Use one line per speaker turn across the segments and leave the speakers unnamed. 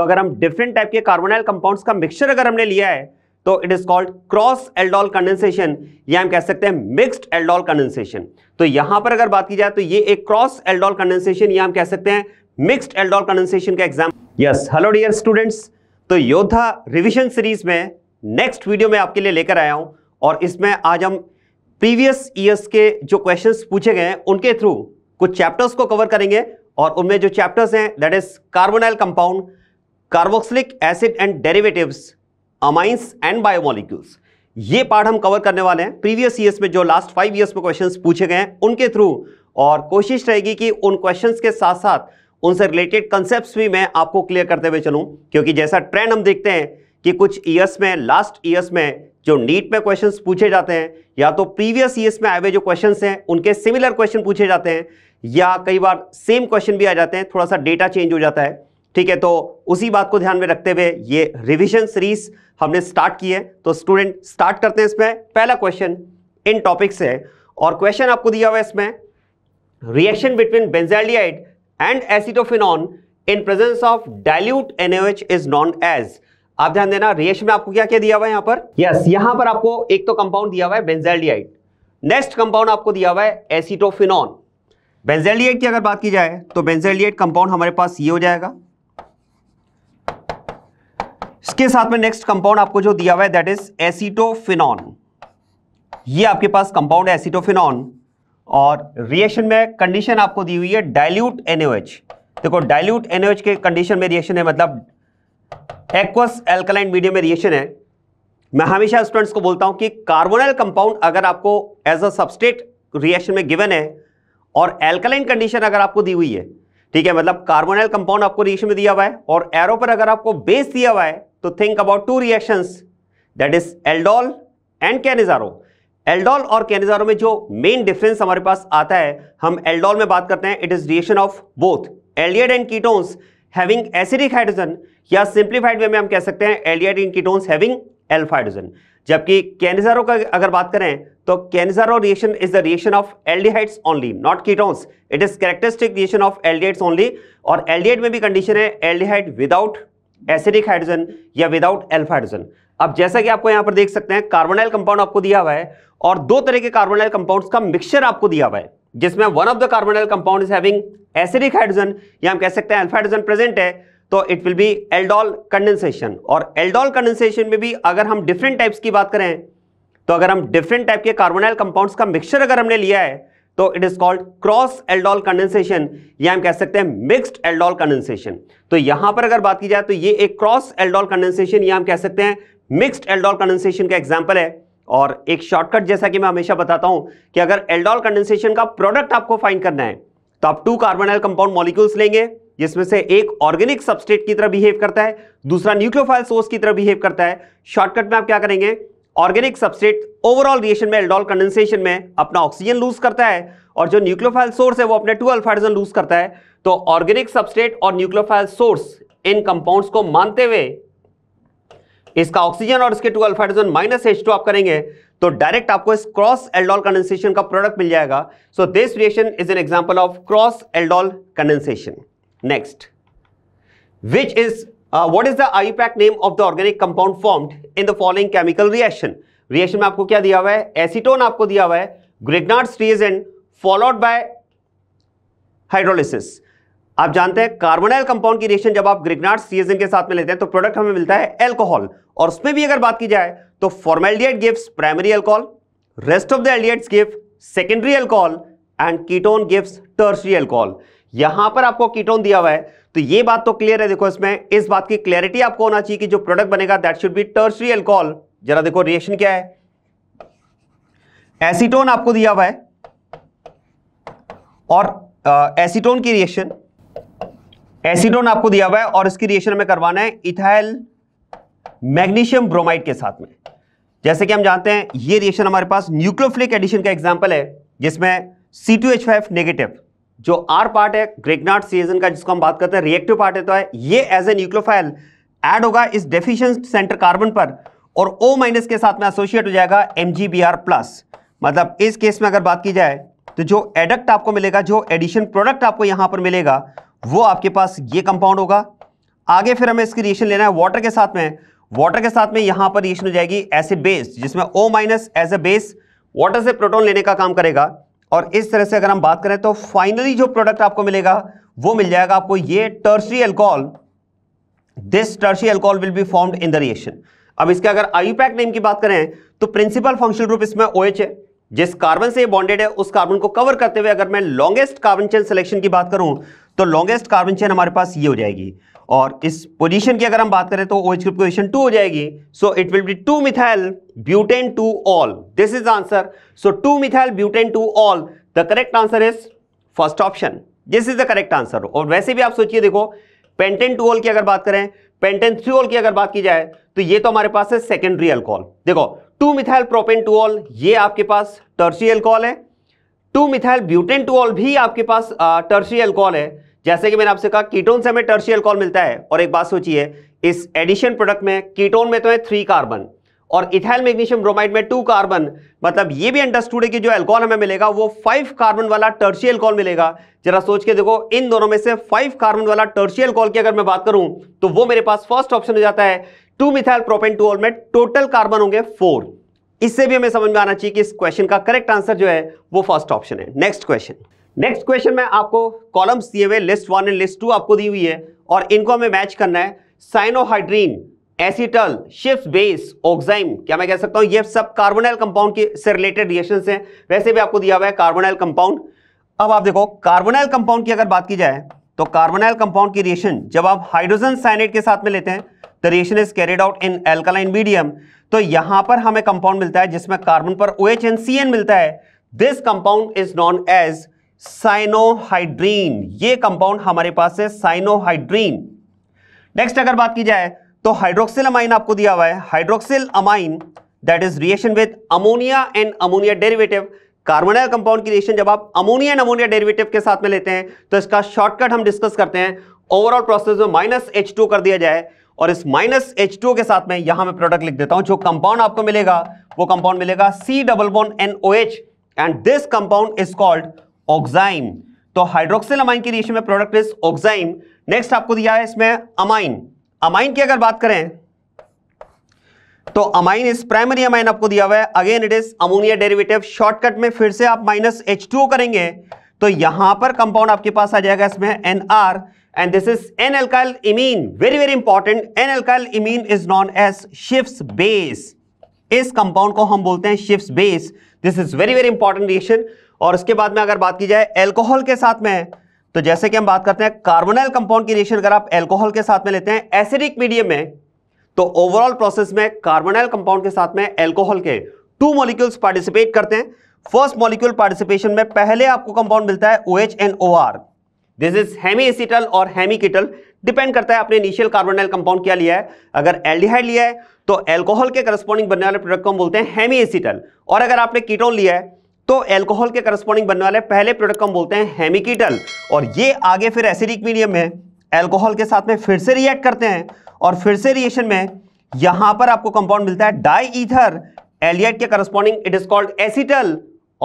तो अगर हम डिफरेंट टाइप के कार्बोनाइल कंपाउंड्स का मिक्सचर अगर हमने लिया है तो it is called cross aldol condensation या हम कह सकते हैं मिक्सड एल्डोल कंडेंसेशन तो यहां पर अगर बात की जाए तो ये एक क्रॉस एल्डोल कंडेंसेशन या हम कह सकते हैं मिक्सड एल्डोल कंडेंसेशन का exam yes hello dear students तो योद्धा रिविजन सीरीज में नेक्स्ट वीडियो में आपके लिए लेकर आया हूं और इसमें आज हम प्रीवियस ईयर्स के जो क्वेश्चंस पूछे गए हैं उनके थ्रू कुछ चैप्टर्स को कवर करेंगे और उनमें जो चैप्टर्स हैं that is carbonyl compound carboxylic acid and derivatives amines and biomolecules ये पार्ट हम कवर करने वाले हैं प्रीवियस ईयर्स में जो लास्ट फाइव ईयर्स में क्वेश्चंस पूछे गए हैं उनके थ्रू और कोशिश रहेगी कि उन क्वेश्चंस के साथ साथ उनसे रिलेटेड कंसेप्ट भी मैं आपको क्लियर करते हुए चलूँ क्योंकि जैसा ट्रेंड हम देखते हैं कि कुछ ईयर्स में लास्ट ईयर्स में जो नीट में क्वेश्चंस पूछे जाते हैं या तो प्रीवियस ईयर्स में आए हुए जो क्वेश्चंस हैं उनके सिमिलर क्वेश्चन पूछे जाते हैं या कई बार सेम क्वेश्चन भी आ जाते हैं थोड़ा सा डेटा चेंज हो जाता है ठीक है तो उसी बात को ध्यान में रखते हुए ये रिविजन सीरीज हमने स्टार्ट की है तो स्टूडेंट स्टार्ट करते हैं इसमें पहला क्वेश्चन इन टॉपिक्स है और क्वेश्चन आपको दिया हुआ है इसमें reaction between benzaldehyde and acetophenone in presence of dilute NH is known as आप ध्यान देना रिएक्शन में आपको क्या क्या दिया हुआ है यहां पर यस yes, यहां पर आपको एक तो कंपाउंड दिया हुआ है बेंजेलियाइड नेक्स्ट कंपाउंड आपको दिया हुआ है एसिटोफिनॉन बेंजेलियाइड की अगर बात की जाए तो बेंजेलियाइड कंपाउंड हमारे पास ये हो जाएगा इसके साथ में नेक्स्ट कंपाउंड आपको जो दिया हुआ है दैट इज एसिटोफिनॉन ये आपके पास कंपाउंड है और रिएक्शन में कंडीशन आपको दी हुई है डाइल्यूट एनएच देखो डाइल्यूट एनएच के कंडीशन में रिएक्शन है मतलब एक्वस एल्कलाइन मीडियम में रिएक्शन है मैं हमेशा स्टूडेंट्स को बोलता हूं कि कार्बोनल कंपाउंड अगर आपको एज अ सबस्टेट रिएक्शन में गिवन है और एल्कलाइन कंडीशन अगर आपको दी हुई है ठीक है मतलब कार्बोनाइल कंपाउंड आपको रिएक्शन में दिया हुआ है और एरो पर अगर आपको बेस दिया हुआ है तो think about two reaction that is aldol and Cannizzaro aldol और कैनिजारो में जो मेन डिफरेंस हमारे पास आता है हम एल्डोल में बात करते हैं it is reaction of both aldehyde and ketones having acidic hydrogen या सिंप्लीफाइड वे में हम कह सकते हैं aldehyde and ketones having alpha hydrogen जबकि कैनिजारो का अगर बात करें तो Cannizzaro reaction is the reaction of aldehydes only not ketones it is characteristic reaction of aldehydes only और एल्डिहाइड में भी कंडीशन है एल्डिहाइड विदाउट एसिडिक हाइड्रोजन या विदाउट एल्फाइड्रोजन अब जैसा कि आपको यहां पर देख सकते हैं कार्बोनाइल कंपाउंड आपको दिया हुआ है और दो तरह के कार्बोनाइल कंपाउंड्स का मिक्सचर आपको दिया हुआ है जिसमें one of the carbonyl compound is having acidic hydrogen या हम कह सकते हैं एल्फाइड्रोजन प्रेजेंट है तो it will be aldol condensation और एल्डोल कंडेंसेशन में भी अगर हम डिफरेंट टाइप्स की बात करें तो अगर हम डिफरेंट टाइप के कार्बोनाइल कंपाउंड्स का मिक्सचर अगर हमने लिया है तो it is called cross aldol condensation या हम कह सकते हैं मिक्स्ड एल्डोल कंडेंसेशन तो यहां पर अगर बात की जाए तो ये एक क्रॉस एल्डोल कंडेंसेशन या हम कह सकते हैं मिक्स्ड एल्डोल कंडेंसेशन का एग्जाम्पल है और एक शॉर्टकट जैसा कि मैं हमेशा बताता हूं कि अगर एल्डोल कंडेंसेशन का प्रोडक्ट आपको फाइंड करना है तो आप टू कार्बोनाइल कंपाउंड मॉलिक्यूल्स लेंगे जिसमें से एक ऑर्गेनिक सबस्टेट की तरह बिहेव करता है दूसरा न्यूक्लियोफाइल सोर्स की तरह बिहेव करता है शॉर्टकट में आप क्या करेंगे ऑर्गेनिक सबस्टेट ओवरऑल रिएशन में एल्डोल कंडेंसेशन में अपना ऑक्सीजन लूज करता है और जो न्यूक्लियोफाइल सोर्स है वो अपने टू अल्फाइड्रोजन लूज करता है तो ऑर्गेनिक सबस्टेट और न्यूक्लियोफाइल सोर्स इन कंपाउंड्स को मानते हुए इसका ऑक्सीजन और इसके two alpha hydrogen minus H two आप करेंगे तो डायरेक्ट आपको इस क्रॉस एल्डोल कंडेंसेशन का प्रोडक्ट मिल जाएगा so this reaction is an example of cross aldol condensation next which is what is the IUPAC name of the organic compound form in the following chemical reaction reaction में आपको क्या दिया हुआ है acetone आपको दिया हुआ है Grignard's reagent followed by hydrolysis आप जानते हैं कार्बोनाइल कंपाउंड की रिएक्शन जब आप ग्रिगनाट सीएजन के साथ में लेते हैं तो प्रोडक्ट हमें मिलता है एल्कोहल और उसमें भी अगर बात की जाए तो formaldehyde gives primary alcohol rest of the aldehydes give secondary alcohol and ketone gives tertiary alcohol यहां पर आपको कीटोन दिया हुआ है तो ये बात तो क्लियर है देखो इसमें इस बात की क्लियरिटी आपको होना चाहिए कि जो प्रोडक्ट बनेगा that should be tertiary alcohol जरा देखो रिएक्शन क्या है एसीटोन आपको दिया हुआ है और एसीटोन की रिएक्शन एसीटोन आपको दिया हुआ है और इसकी रिएक्शन हमें करवाना है इथाइल मैग्नीशियम ब्रोमाइड के साथ में जैसे कि हम जानते हैं ये रिएक्शन हमारे पास न्यूक्लोफ्लिक एडिशन का एग्जाम्पल है जिसमें C two H five negative जो आर पार्ट है ग्रेगनाट सीजन का जिसको हम बात करते हैं रिएक्टिव पार्ट है तो है ये एज ए न्यूक्लोफाइल एड होगा इस डेफिशिएंट सेंटर कार्बन पर और ओ माइनस के साथ में एसोसिएट हो जाएगा एम प्लस मतलब इस केस में अगर बात की जाए तो जो एडक्ट आपको मिलेगा जो एडिशन प्रोडक्ट आपको यहां पर मिलेगा वो आपके पास ये कंपाउंड होगा आगे फिर हमें इसकी रिएक्शन लेना है वाटर के साथ में वाटर के साथ में यहां पर रिएक्शन हो जाएगी एसिड बेस जिसमें O minus as a base water से प्रोटोन लेने का काम करेगा और इस तरह से अगर हम बात करें तो फाइनली जो प्रोडक्ट आपको मिलेगा वो मिल जाएगा आपको ये tertiary alcohol this tertiary alcohol will be formed in the reaction अब इसके अगर आईपैक नेम की बात करें तो प्रिंसिपल फंक्शनल ग्रुप इसमें OH है जिस कार्बन से बॉन्डेड है उस कार्बन को कवर करते हुए अगर मैं लॉन्गेस्ट कार्बन चेन सिलेक्शन की बात करूं तो लॉन्गेस्ट कार्बन चेन हमारे पास ये हो जाएगी और इस पोजीशन की अगर हम बात करें तो O H group position two हो जाएगी so it will be two methyl butane two ol this is answer so two methyl butane two ol the correct answer is first option this is the correct answer और वैसे भी आप सोचिए देखो pentane two all की अगर बात करें पेंटेन थ्री ऑल की अगर बात की जाए तो ये तो हमारे पास है सेकेंडरी एल्कोहल देखो two methyl propane two ol ये आपके पास टर्सी एल्कोहल है two methyl butane two ol भी आपके पास टर्सी एल्कोहल है जैसे कि मैंने आपसे कहा कीटोन से हमें टर्शी अल्कोहल मिलता है और एक बात सोचिए इस एडिशन प्रोडक्ट में कीटोन में तो है थ्री कार्बन और इथाइल मैग्नीशियम ब्रोमाइड में टू कार्बन मतलब ये भी अंडरस्टूड है कि जो एल्कोहल हमें मिलेगा वो फाइव कार्बन वाला टर्शी एल्कोहल मिलेगा जरा सोच के देखो इन दोनों में से फाइव कार्बन वाला टर्शी एल्कोहल की अगर मैं बात करूं तो वो मेरे पास फर्स्ट ऑप्शन हो जाता है टू मिथाइल प्रोपेन टू में टोटल कार्बन होंगे फोर इससे भी हमें समझ में आना चाहिए कि इस क्वेश्चन का करेक्ट आंसर जो है वो फर्स्ट ऑप्शन है नेक्स्ट क्वेश्चन नेक्स्ट क्वेश्चन में आपको कॉलम्स दिए हुए list one and list two आपको दी हुई है और इनको हमें मैच करना है साइनोहाइड्रीन एसिटल शिफ्ट बेस ऑक्साइम क्या मैं कह सकता हूं ये सब कार्बोनाइल कंपाउंड के से रिलेटेड रिएक्शन हैं वैसे भी आपको दिया हुआ है कार्बोनाइल कंपाउंड अब आप देखो कार्बोनाइल कंपाउंड की अगर बात की जाए तो कार्बोनाइल कंपाउंड की रिएक्शन जब आप हाइड्रोजन साइनेट के साथ में लेते हैं the reaction is carried out in alkaline medium तो यहां पर हमें कंपाउंड मिलता है जिसमें कार्बन पर O H and C N मिलता है this compound is known as cyanohydrin ये कंपाउंड हमारे पास है साइनोहाइड्रीन नेक्स्ट अगर बात की जाए तो हाइड्रोक्सिल अमाइन आपको दिया हुआ है hydroxyl amine that is reaction with ammonia and ammonia derivative carbonyl compound की रिएशन जब आप अमोनिया एंड अमोनिया डेरिवेटिव के साथ में लेते हैं तो इसका शॉर्टकट हम डिस्कस करते हैं ओवरऑल प्रोसेस में माइनस एच टू कर दिया जाए और इस माइनस एच टू के साथ में यहां मैं प्रोडक्ट लिख देता हूं जो कंपाउंड आपको मिलेगा वो कंपाउंड मिलेगा C double bond N O H and this compound is called oxime तो हाइड्रोक्सिल अमाइन की रिएक्शन में प्रोडक्ट इज ऑक्साइम नेक्स्ट आपको दिया है इसमें अमाइन अमाइन की अगर बात करें तो अमाइन इज प्राइमरी अमाइन आपको दिया हुआ है again it is ammonia derivative shortcut में फिर से आप माइनस एच टू करेंगे तो यहां पर कंपाउंड आपके पास आ जाएगा इसमें N R and this is N alkyl imine very very important N alkyl imine is known as शिफ्ट बेस इस कंपाउंड को हम बोलते हैं शिफ्ट base this is very very important reaction और उसके बाद में अगर बात की जाए एल्कोहल के साथ में तो जैसे कि हम बात करते हैं कार्बोनाइल कंपाउंड की रिएक्शन अगर आप एल्कोहल के साथ में लेते हैं एसिडिक मीडियम में तो ओवरऑल प्रोसेस में कार्बोनाइल कंपाउंड के साथ में एल्कोहल के टू मॉलिक्यूल्स पार्टिसिपेट करते हैं फर्स्ट मॉलिक्यूल पार्टिसिपेशन में पहले आपको कंपाउंड मिलता है O H and O R this is hemi acetal और हेमी किटल डिपेंड करता है आपने इनिशियल कार्बोनाइल कंपाउंड क्या लिया है अगर एल्डिहाइड लिया है तो एल्कोहल के करस्पॉन्डिंग बनने वाले प्रोडक्ट को हम बोलते हैं हेमी एसिटल और अगर आपने कीटोन लिया है तो एल्कोहल के करस्पॉन्डिंग बनने वाले पहले प्रोडक्ट हम बोलते हैं हेमिकीटल और ये आगे फिर एसिडिक मीडियम में एल्कोहल के साथ में फिर से रिएक्ट करते हैं और फिर से रिएक्शन में यहां पर आपको कंपाउंड मिलता है डाई ईथर एलियट के corresponding it is called acetal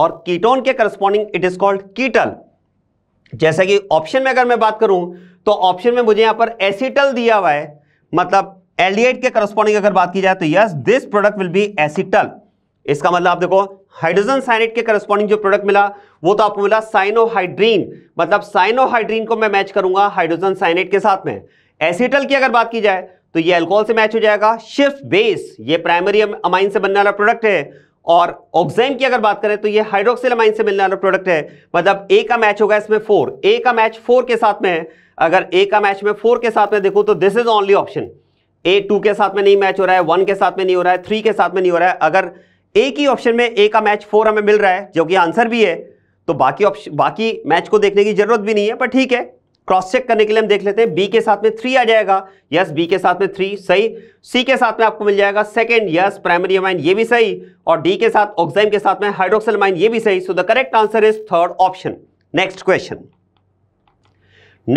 और कीटोन के corresponding it is called ketal जैसे कि ऑप्शन में अगर मैं बात करूं तो ऑप्शन में मुझे यहां पर एसिटल दिया हुआ है मतलब एलियट के करस्पॉन्डिंग अगर बात की जाए तो yes this product will be acetal इसका मतलब आप देखो हाइड्रोजन साइनेट के करस्पॉन्डिंग जो प्रोडक्ट मिला वो तो आपको मिला साइनोहाइड्रीन मतलब साइनोहाइड्रीन को मैं मैच करूंगा हाइड्रोजन साइनेट के साथ में एसिटल की अगर बात की जाए तो ये अल्कोहल से मैच हो जाएगा शिफ्ट बेस ये प्राइमरी अमाइन से बनने वाला प्रोडक्ट है और ऑक्साइन की अगर बात करें तो ये हाइड्रोक्सिल अमाइन से मिलने वाला प्रोडक्ट है मतलब ए का मैच होगा इसमें फोर ए का मैच फोर के साथ में है अगर ए का मैच में फोर के साथ में देखो तो this is only option A two के साथ में नहीं मैच हो रहा है वन के साथ में नहीं हो रहा है थ्री के साथ में नहीं हो रहा है अगर एक ही ऑप्शन में ए का मैच फोर हमें मिल रहा है जो कि आंसर भी है तो बाकी ऑप्शन बाकी मैच को देखने की जरूरत भी नहीं है पर ठीक है क्रॉस चेक करने के लिए हम देख लेते हैं बी के साथ में थ्री आ जाएगा यस बी के साथ में थ्री सही सी के साथ में आपको मिल जाएगा सेकंड यस प्राइमरी अमाइन ये भी सही और डी के साथ ऑक्साइम के साथ में हाइड्रोक्सल अमाइन ये भी सही so the correct answer is third option next question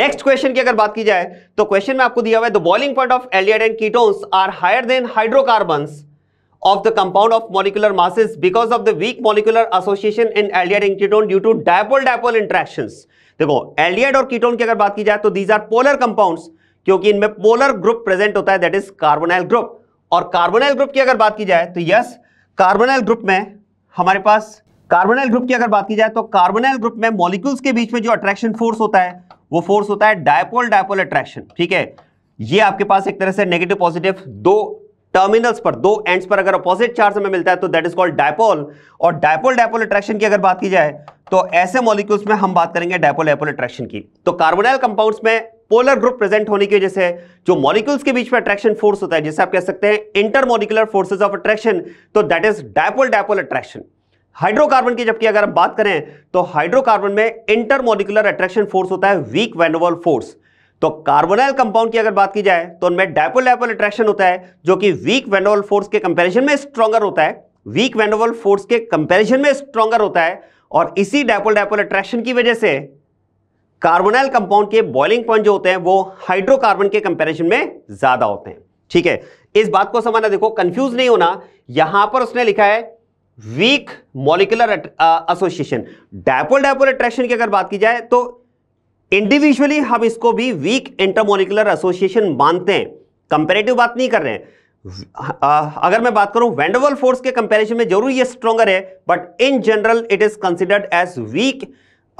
next question की अगर बात की जाए तो क्वेश्चन में आपको दिया हुआ है the boiling point of aldehyde and ketones are higher than hydrocarbons of the compound of molecular masses because of the weak molecular association in aldehyde and ketone due to dipole-dipole interactions. देखो aldehyde और ketone की अगर बात की जाए तो these are polar compounds क्योंकि इनमें पोलर ग्रुप प्रेजेंट होता है दैट इज कार्बोनाइल ग्रुप और कार्बोनाइल ग्रुप की अगर बात की जाए तो यस कार्बोनाइल ग्रुप में हमारे पास कार्बोनाइल ग्रुप की अगर बात की जाए तो कार्बोनाइल ग्रुप में मॉलिक्यूल्स के बीच में जो अट्रैक्शन फोर्स होता है वो फोर्स होता है डायपोल डायपोल अट्रैक्शन ठीक है ये आपके पास एक तरह से नेगेटिव पॉजिटिव दो टर्मिनल्स पर दो एंड्स पर अगर अपोजिट चार्ज हमें मिलता है तो दैट इज कॉल्ड डायपोल और डायपोल डायपोल अट्रैक्शन की अगर बात की जाए तो ऐसे मॉलिक्यूल्स में हम बात करेंगे डायपोल डायपोल अट्रैक्शन की तो कार्बोनाइल कंपाउंड्स में पोलर ग्रुप प्रेजेंट होने की वजह से जो मॉलिक्यूल्स के बीच में अट्रैक्शन फोर्स होता है जैसे आप कह सकते हैं इंटरमोलिकुलर फोर्सेज ऑफ अट्रैक्शन तो that is dipole dipole attraction hydrocarbon की जबकि अगर हम बात करें तो हाइड्रोकार्बन में इंटरमोलिकुलर अट्रैक्शन फोर्स होता है वीक वेनोवल फोर्स तो कार्बोनाइल कंपाउंड की अगर बात की जाए तो उनमें डायपोल डायपोल अट्रैक्शन होता है जो कि वीक वेंडोवल फोर्स के कंपैरिजन में स्ट्रॉगर होता है वीक वेंडोवल फोर्स के कंपैरिजन में स्ट्रॉगर होता है और इसी डायपोल डायपोल अट्रैक्शन की वजह से कार्बोनाइल कंपाउंड के बॉइलिंग पॉइंट जो होते हैं वो हाइड्रोकार्बन के कंपेरिजन में ज्यादा होते हैं ठीक है इस बात को समझना देखो कंफ्यूज नहीं होना यहां पर उसने लिखा है weak molecular association dipole dipole attraction की अगर बात की जाए तो इंडिविजुअली हम इसको भी वीक इंटरमोलिकुलर एसोसिएशन मानते हैं कंपेरेटिव बात नहीं कर रहे हैं अगर मैं बात करूं वेंडोवल फोर्स के कंपेरिजन में जरूर ये स्ट्रॉगर है but in general it is considered as weak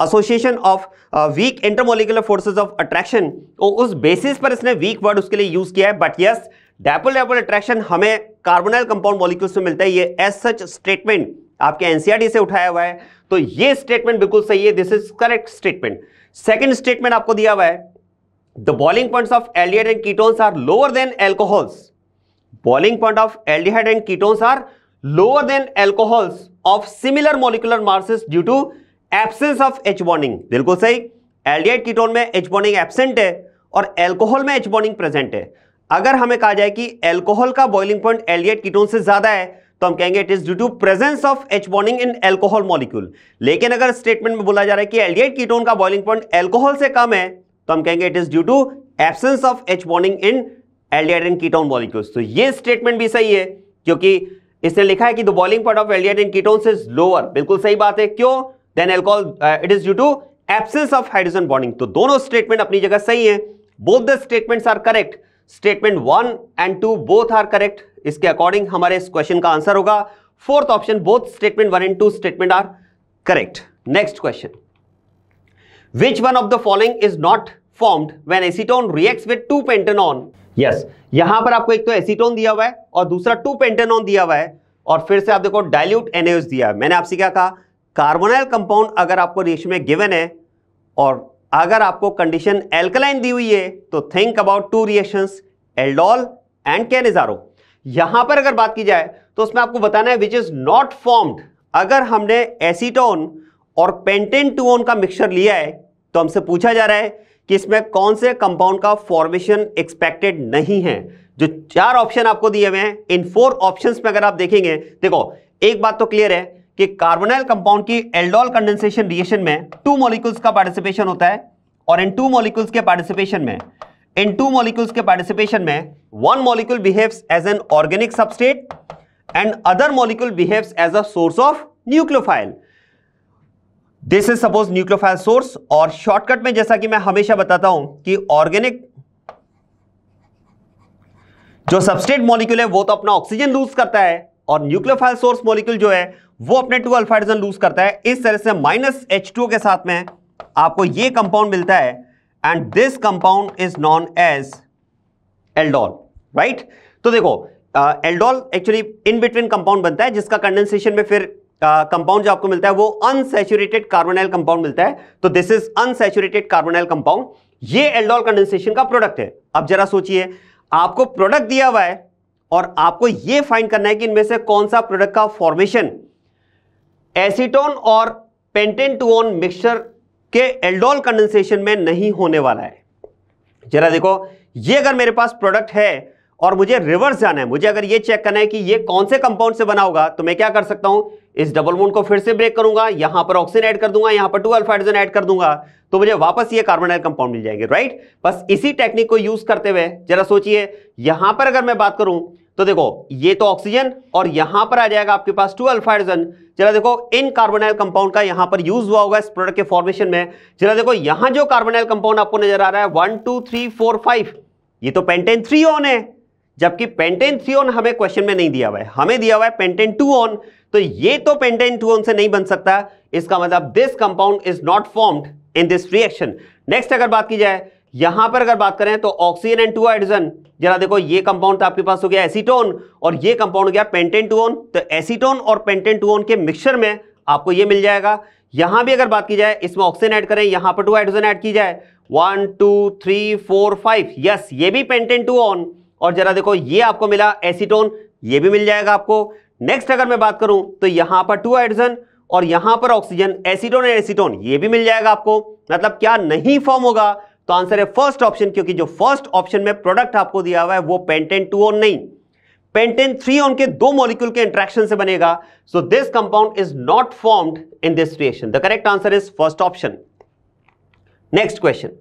association of weak intermolecular forces of attraction उस बेसिस पर इसने वीक वर्ड उसके लिए यूज किया है but yes dipole dipole attraction हमें कार्बोनाइल कंपाउंड मॉलिक्यूल्स में मिलता है ये एज सच स्टेटमेंट आपके एनसीआरटी e से उठाया हुआ है तो ये स्टेटमेंट बिल्कुल सही है this is correct statement second statement आपको दिया हुआ है the boiling point of aldehyde and ketones are lower than alcohols boiling point of aldehyde and ketones are lower than alcohols of similar molecular masses due to absence of H bonding बिल्कुल सही aldehyde ketone में H bonding absent है और alcohol में H bonding present है अगर हमें कहा जाए कि एल्कोहल का बॉइलिंग पॉइंट एल्डिहाइड कीटोन से ज्यादा है तो हम कहेंगे it is due to presence of H bonding in alcohol molecule लेकिन अगर स्टेटमेंट में बोला जा रहा है कि एल्डिहाइड कीटोन का बॉइलिंग पॉइंट एल्कोहल से कम है तो हम कहेंगे it is due to absence of H bonding in aldehyde and ketone molecules तो ये स्टेटमेंट भी सही है क्योंकि इसने लिखा है कि the boiling point of aldehyde and ketone is lower बिल्कुल सही बात है क्यों than alcohol it is due to absence of hydrogen bonding तो दोनों स्टेटमेंट अपनी जगह सही है both the statements are correct statement one and two both are correct इसके अकॉर्डिंग हमारे इस क्वेश्चन का आंसर होगा fourth option both statement one and two statement are correct next question which one of the following is not formed when acetone react with two pentan one yes यहां पर आपको एक तो acetone दिया हुआ है और दूसरा टू पेंटेनॉन दिया हुआ है और फिर से आप देखो डायल्यूट एनएच दिया है मैंने आपसे क्या कहा कार्बोनाइल कंपाउंड अगर आपको रिएक्शन में गिवन है और अगर आपको कंडीशन एल्कलाइन दी हुई है तो think about two reactions aldol and Cannizzaro यहां पर अगर बात की जाए तो उसमें आपको बताना है विच इज नॉट फॉर्म्ड अगर हमने एसीटोन और पेंटेन टूओन का मिक्सचर लिया है तो हमसे पूछा जा रहा है कि इसमें कौन से कंपाउंड का फॉर्मेशन एक्सपेक्टेड नहीं है जो चार ऑप्शन आपको दिए हुए हैं इन फोर ऑप्शन में अगर आप देखेंगे देखो एक बात तो क्लियर है कि कार्बोनाइल कंपाउंड की एल्डोल कंडेंसेशन रिएक्शन में टू मॉलिक्यूल्स का पार्टिसिपेशन होता है और इन टू मॉलिक्यूल्स के पार्टिसिपेशन में इन टू मॉलिक्यूल्स के पार्टिसिपेशन में one molecule behaves as an organic substrate and other molecule behaves as a source of nucleophile this is suppose nucleophile source और शॉर्टकट में जैसा कि मैं हमेशा बताता हूं कि ऑर्गेनिक जो सबस्टेट मॉलिक्यूल है वो तो अपना ऑक्सीजन लूज करता है और न्यूक्लियोफाइल सोर्स मॉलिक्यूल जो है वो अपने टू अल्फाइडन लूज करता है इस तरह से माइनस एच के साथ में आपको ये कंपाउंड मिलता है and this compound is known as aldol right तो देखो aldol actually in between compound बनता है जिसका कंडेंसेशन में फिर कंपाउंड uh, जो आपको मिलता है वो अनसेचुरेटेड कार्बोनाइल कंपाउंड मिलता है तो this is unsaturated carbonyl compound ये एल्डोल कंडेंसेशन का प्रोडक्ट है अब जरा सोचिए आपको प्रोडक्ट दिया हुआ है और आपको ये फाइंड करना है कि इनमें से कौन सा प्रोडक्ट का फॉर्मेशन एसीटोन और पेंटेन टू ऑन मिक्सचर कि एल्डोल कंडेंसेशन में नहीं होने वाला है जरा देखो ये अगर मेरे पास प्रोडक्ट है और मुझे रिवर्स जाना है मुझे अगर ये चेक करना है कि ये कौन से कंपाउंड से बना होगा तो मैं क्या कर सकता हूं इस डबल मोन को फिर से ब्रेक करूंगा यहां पर ऑक्सीजन ऐड कर दूंगा यहां पर टू अल्फाइड्रोजन ऐड कर दूंगा तो मुझे वापस ये कार्बोनाइल कंपाउंड मिल जाएंगे राइट बस इसी टेक्निक को यूज करते हुए जरा सोचिए यहां पर अगर मैं बात करूं तो देखो ये तो ऑक्सीजन और यहां पर आ जाएगा आपके पास टू हाइड्रोजन चला देखो इन कार्बोनाइल कंपाउंड का यहां पर यूज हुआ होगा इस प्रोडक्ट के फॉर्मेशन में चला देखो यहां जो कार्बोनाइल कंपाउंड आपको नजर आ रहा है one two three four five ये तो पेंटेन थ्री ऑन है जबकि पेंटेन थ्री ऑन हमें क्वेश्चन में नहीं दिया हुआ है हमें दिया हुआ है पेंटेन टू ऑन तो ये तो पेंटेन टू ऑन से नहीं बन सकता इसका मतलब this compound is not formed in this reaction next अगर बात की जाए यहां पर अगर बात करें तो ऑक्सीजन एंड टू हाइड्रोजन जरा देखो ये कंपाउंड तो आपके पास हो गया एसीटोन और ये कंपाउंड हो गया पेंटेन टू ओन तो एसीटोन और पेंटेन टू ओन के मिक्सर में आपको ये मिल जाएगा यहां भी अगर बात की जाए इसमें ऑक्सीजन ऐड करें यहां पर टू हाइड्रोजन ऐड की जाए one two three four five yes ये भी पेंटेन टू ऑन और जरा देखो ये आपको मिला एसीटोन ये भी मिल जाएगा आपको नेक्स्ट अगर मैं बात करूं तो यहां पर टू हाइड्रोजन और यहां पर ऑक्सीजन एसीटोन एंड एसीटोन ये भी मिल जाएगा आपको मतलब क्या नहीं फॉर्म होगा तो आंसर है फर्स्ट ऑप्शन क्योंकि जो फर्स्ट ऑप्शन में प्रोडक्ट आपको दिया हुआ है वो पेंटेन टू और नहीं पेंटेन थ्री ऑन के दो मॉलिक्यूल के इंट्रैक्शन से बनेगा so this compound is not formed in this reaction the correct answer is first option next question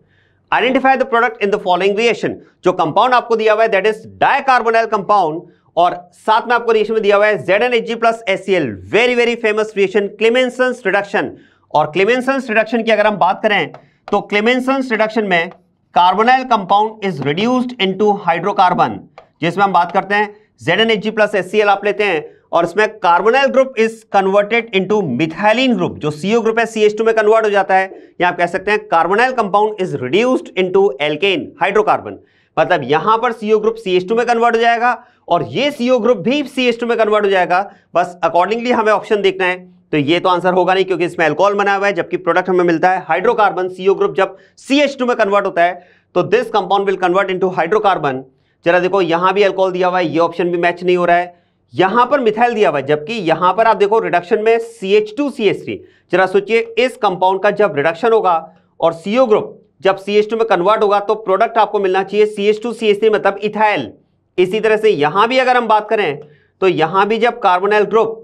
identify the product in the following reaction जो compound आपको दिया हुआ है दैट इज डायकार्बोनाइल कंपाउंड और साथ में आपको रिएक्शन में दिया हुआ है Z N H G plus S C L very very famous reaction Clemmensen reduction और क्लिमेंसन रिडक्शन की अगर हम बात करें तो क्लेमेंसन्स रिडक्शन में carbonyl compound is reduced into hydrocarbon जिसमें हम बात करते हैं Z N H G plus S आप लेते हैं और इसमें carbonyl group is converted into methylene group जो सीओ ग्रुप है सी टू में कन्वर्ट हो जाता है या आप कह सकते हैं carbonyl compound is reduced into alkane hydrocarbon मतलब यहां पर सीओ ग्रुप सी टू में कन्वर्ट हो जाएगा और ये सीओ ग्रुप भी सी टू में कन्वर्ट हो जाएगा बस अकॉर्डिंगली हमें ऑप्शन देखना है तो ये तो आंसर होगा नहीं क्योंकि इसमें एल्कोहल बना हुआ है जबकि प्रोडक्ट हमें मिलता है हाइड्रोकार्बन सीओ ग्रुप जब सी में कन्वर्ट होता है तो this compound will convert into hydrocarbon जरा देखो यहां भी एल्कोहल दिया हुआ है ये ऑप्शन भी मैच नहीं हो रहा है यहां पर मिथाइल दिया हुआ है जबकि यहां पर आप देखो रिडक्शन में C H two C H three जरा सोचिए इस कंपाउंड का जब रिडक्शन होगा और सीओ ग्रुप जब सी एच टू में कन्वर्ट होगा तो प्रोडक्ट आपको मिलना चाहिए C H two C H three मतलब इथाइल इसी तरह से यहां भी अगर हम बात करें तो यहां भी जब carbonyl group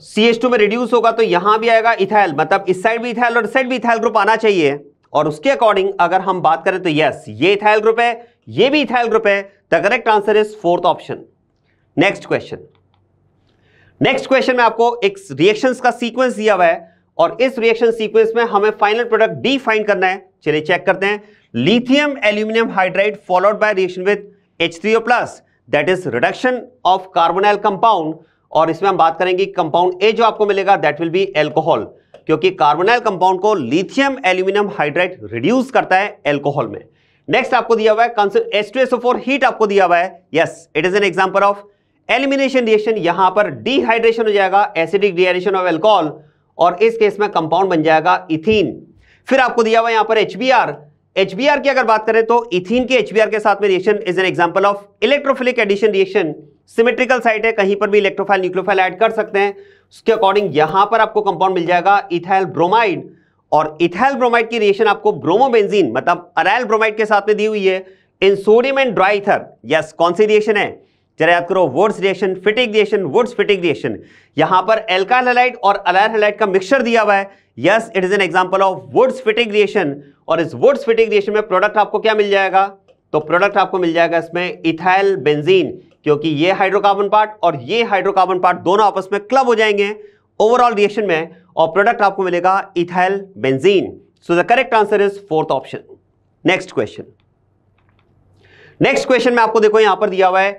C H two में रिड्यूस होगा तो यहां भी आएगा इथाइल मतलब इस साइड भी इथाइल और इस साइड भी इथाइल ग्रुप आना चाहिए और उसके अकॉर्डिंग अगर हम बात करें तो यस ये इथाइल ग्रुप है ये भी इथाइल ग्रुप है the correct answer is fourth option next question next question में आपको एक रिएक्शन का सीक्वेंस दिया हुआ है और इस रिएक्शन सीक्वेंस में हमें फाइनल प्रोडक्ट डी फाइन करना है चलिए चेक करते हैं lithium aluminium hydride followed by reaction with H three O plus that is reduction of carbonyl compound और इसमें हम बात करेंगे कंपाउंड ए जो आपको मिलेगा दैट विल बी एल्कोहल क्योंकि कार्बोनाइल कंपाउंड को लिथियम एल्यूमिनियम हाइड्राइड रिड्यूस करता है एल्कोहल में नेक्स्ट आपको दिया हुआ है S two concept four heat आपको दिया हुआ है yes it is an example of elimination reaction यहां पर डिहाइड्रेशन हो जाएगा एसिडिक डिहाइड्रेशन ऑफ एल्कोहल और इस केस में कंपाउंड बन जाएगा इथिन फिर आपको दिया हुआ यहां पर HBr HBr की अगर बात करें तो इथिन के HBr के साथ में reaction is an example of electrophilic addition reaction symmetrical site है कहीं पर भी इलेक्ट्रोफाइल न्यूक्लियोफाइल ऐड कर सकते हैं उसके अकॉर्डिंग यहां पर आपको कंपाउंड मिल जाएगा इथाइल ब्रोमाइड और इथाइल ब्रोमाइड की रिएक्शन आपको ब्रोमोबेंजीन मतलब अराइल ब्रोमाइड के साथ में दी हुई है in sodium and dry ether yes कौन सी रिएक्शन है जरा याद करो Wurtz reaction Fittig reaction Wurtz Fittig reaction यहां पर एल्काइल हेलाइट और अलाइल हेलाइट का मिक्सचर दिया हुआ है yes it is an example of Wurtz Fittig reaction और इस वुड्स फिटिक रिएक्शन में प्रोडक्ट आपको क्या मिल जाएगा तो प्रोडक्ट आपको मिल जाएगा इसमें इथाइल बेंजीन क्योंकि ये हाइड्रोकार्बन पार्ट और ये हाइड्रोकार्बन पार्ट दोनों आपस में क्लब हो जाएंगे ओवरऑल रिएक्शन में और प्रोडक्ट आपको मिलेगा ethyl benzene so the correct answer is fourth option next question next question में आपको देखो यहां पर दिया हुआ है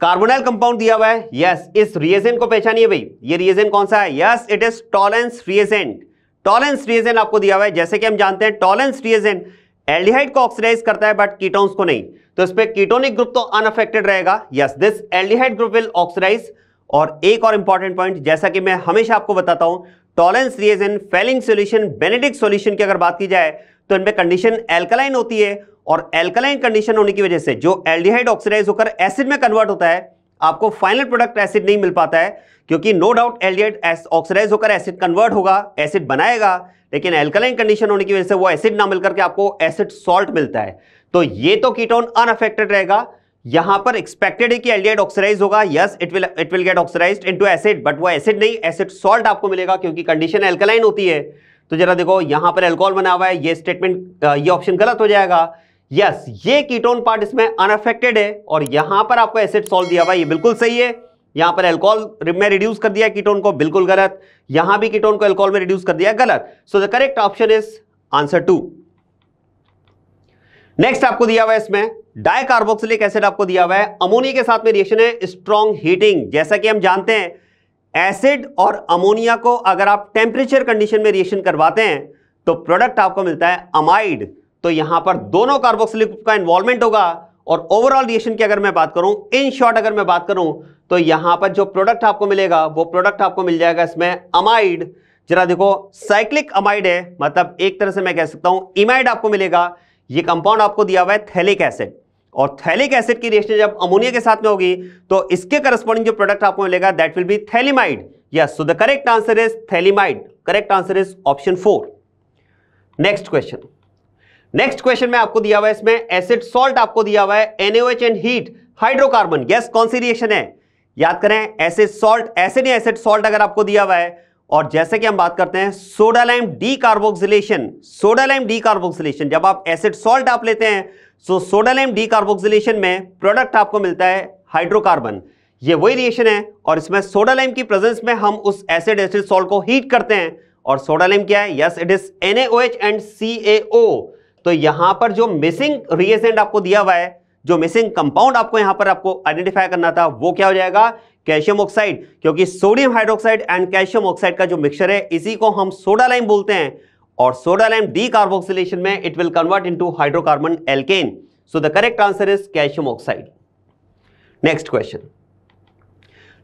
कार्बोनाइल कंपाउंड दिया हुआ है यस yes, इस रिएजेंट को पहचानिए भाई ये रिएजेंट कौन सा है yes it is Tollens reagent Tollens reagent आपको दिया हुआ है जैसे कि हम जानते हैं टॉलेंस रिएजेंट एल्डिहाइड को ऑक्सीडाइज करता है बट कीटोन्स को नहीं तो इस पर कीटोनिक ग्रुप तो अनअफेक्टेड रहेगा yes this aldehyde group will oxidise और एक और इंपॉर्टेंट पॉइंट जैसा कि मैं हमेशा आपको बताता हूं Tollens reagent Fehling solution Benedict solution की अगर बात की जाए तो इनमें कंडीशन एल्कलाइन होती है और एल्कलाइन कंडीशन होने की वजह से जो एल्डिहाइड ऑक्सीडाइज होकर एसिड में कन्वर्ट होता है आपको फाइनल प्रोडक्ट एसिड नहीं मिल पाता है क्योंकि नो डाउट एलडीएड ऑक्सीडाइज होकर एसिड कन्वर्ट होगा एसिड बनाएगा लेकिन एल्कलाइन कंडीशन होने की वजह से वो एसिड ना मिलकर के आपको एसिड सॉल्ट मिलता है तो ये तो कीटोन अनअफेक्टेड रहेगा यहां पर एक्सपेक्टेड है कि एल्डिहाइड ऑक्सीडाइज होगा yes it will it will get oxidise into acid but वो एसिड नहीं एसिड सॉल्ट आपको मिलेगा क्योंकि कंडीशन एल्कलाइन होती है तो जरा देखो यहां पर एल्कोहल बना हुआ है ये स्टेटमेंट ये ऑप्शन गलत हो जाएगा यस ये कीटोन पार्ट इसमें अनअफेक्टेड है और यहां पर आपको एसिड सॉल्व दिया हुआ ये बिल्कुल सही है यहां पर एल्कोहल में रिड्यूस कर दिया कीटोन को बिल्कुल गलत यहां भी कीटोन को एल्कोहल में रिड्यूस कर दिया गलत so the correct option is answer two next आपको दिया हुआ है इसमें डायकार्बोक्सिलिक एसिड आपको दिया हुआ है अमोनिया के साथ में रिएक्शन है स्ट्रॉन्ग हीटिंग जैसा कि हम जानते हैं एसिड और अमोनिया को अगर आप टेम्परेचर कंडीशन में रिएक्शन करवाते हैं तो प्रोडक्ट आपको मिलता है अमाइड तो यहां पर दोनों कार्बोक्सिलिक का इन्वॉल्वमेंट होगा और ओवरऑल रिएक्शन की अगर मैं बात करूं इन शॉर्ट अगर मैं बात करूं तो यहां पर जो प्रोडक्ट आपको मिलेगा वो प्रोडक्ट आपको मिल जाएगा इसमें अमाइड जरा देखो साइक्लिक अमाइड है मतलब एक तरह से मैं कह सकता हूं इमाइड आपको मिलेगा ये कंपाउंड आपको दिया हुआ है थैलिक एसिड और थैलिक एसिड की रिएक्शन जब अमोनिया के साथ में होगी तो इसके करस्पॉन्डिंग जो प्रोडक्ट आपको मिलेगा that will be phthalimide yes so the correct answer is phthalimide correct answer is option four next question next question में आपको दिया हुआ है इसमें एसिड सॉल्ट आपको दिया हुआ है NH and heat hydrocarbon gas कौन सी रिएक्शन है याद करें एसिड सॉल्ट एसिड या एसिड सॉल्ट अगर आपको दिया हुआ है और जैसे कि हम बात करते हैं soda lime decarboxylation soda lime decarboxylation जब आप एसिड सॉल्ट आप लेते हैं सो सोडालाइम डी कार्बोक्सिलेशन में प्रोडक्ट आपको मिलता है हाइड्रोकार्बन ये वही रिएक्शन है और इसमें सोडालाइम की प्रेजेंस में हम उस एसिड एसिड सॉल्ट को हीट करते हैं और सोडालाइम क्या है yes it is an and C तो यहां पर जो मिसिंग रिएजेंट आपको दिया हुआ है जो मिसिंग कंपाउंड आपको यहां पर आपको आइडेंटिफाई करना था वो क्या हो जाएगा कैल्शियम ऑक्साइड क्योंकि sodium hydroxide and calcium oxide का जो मिक्सचर है इसी को हम सोडा लाइम बोलते हैं और सोडा लाइम डी कार्बोक्सिलेशन में it will convert into hydrocarbon alkane so the correct answer is calcium oxide next question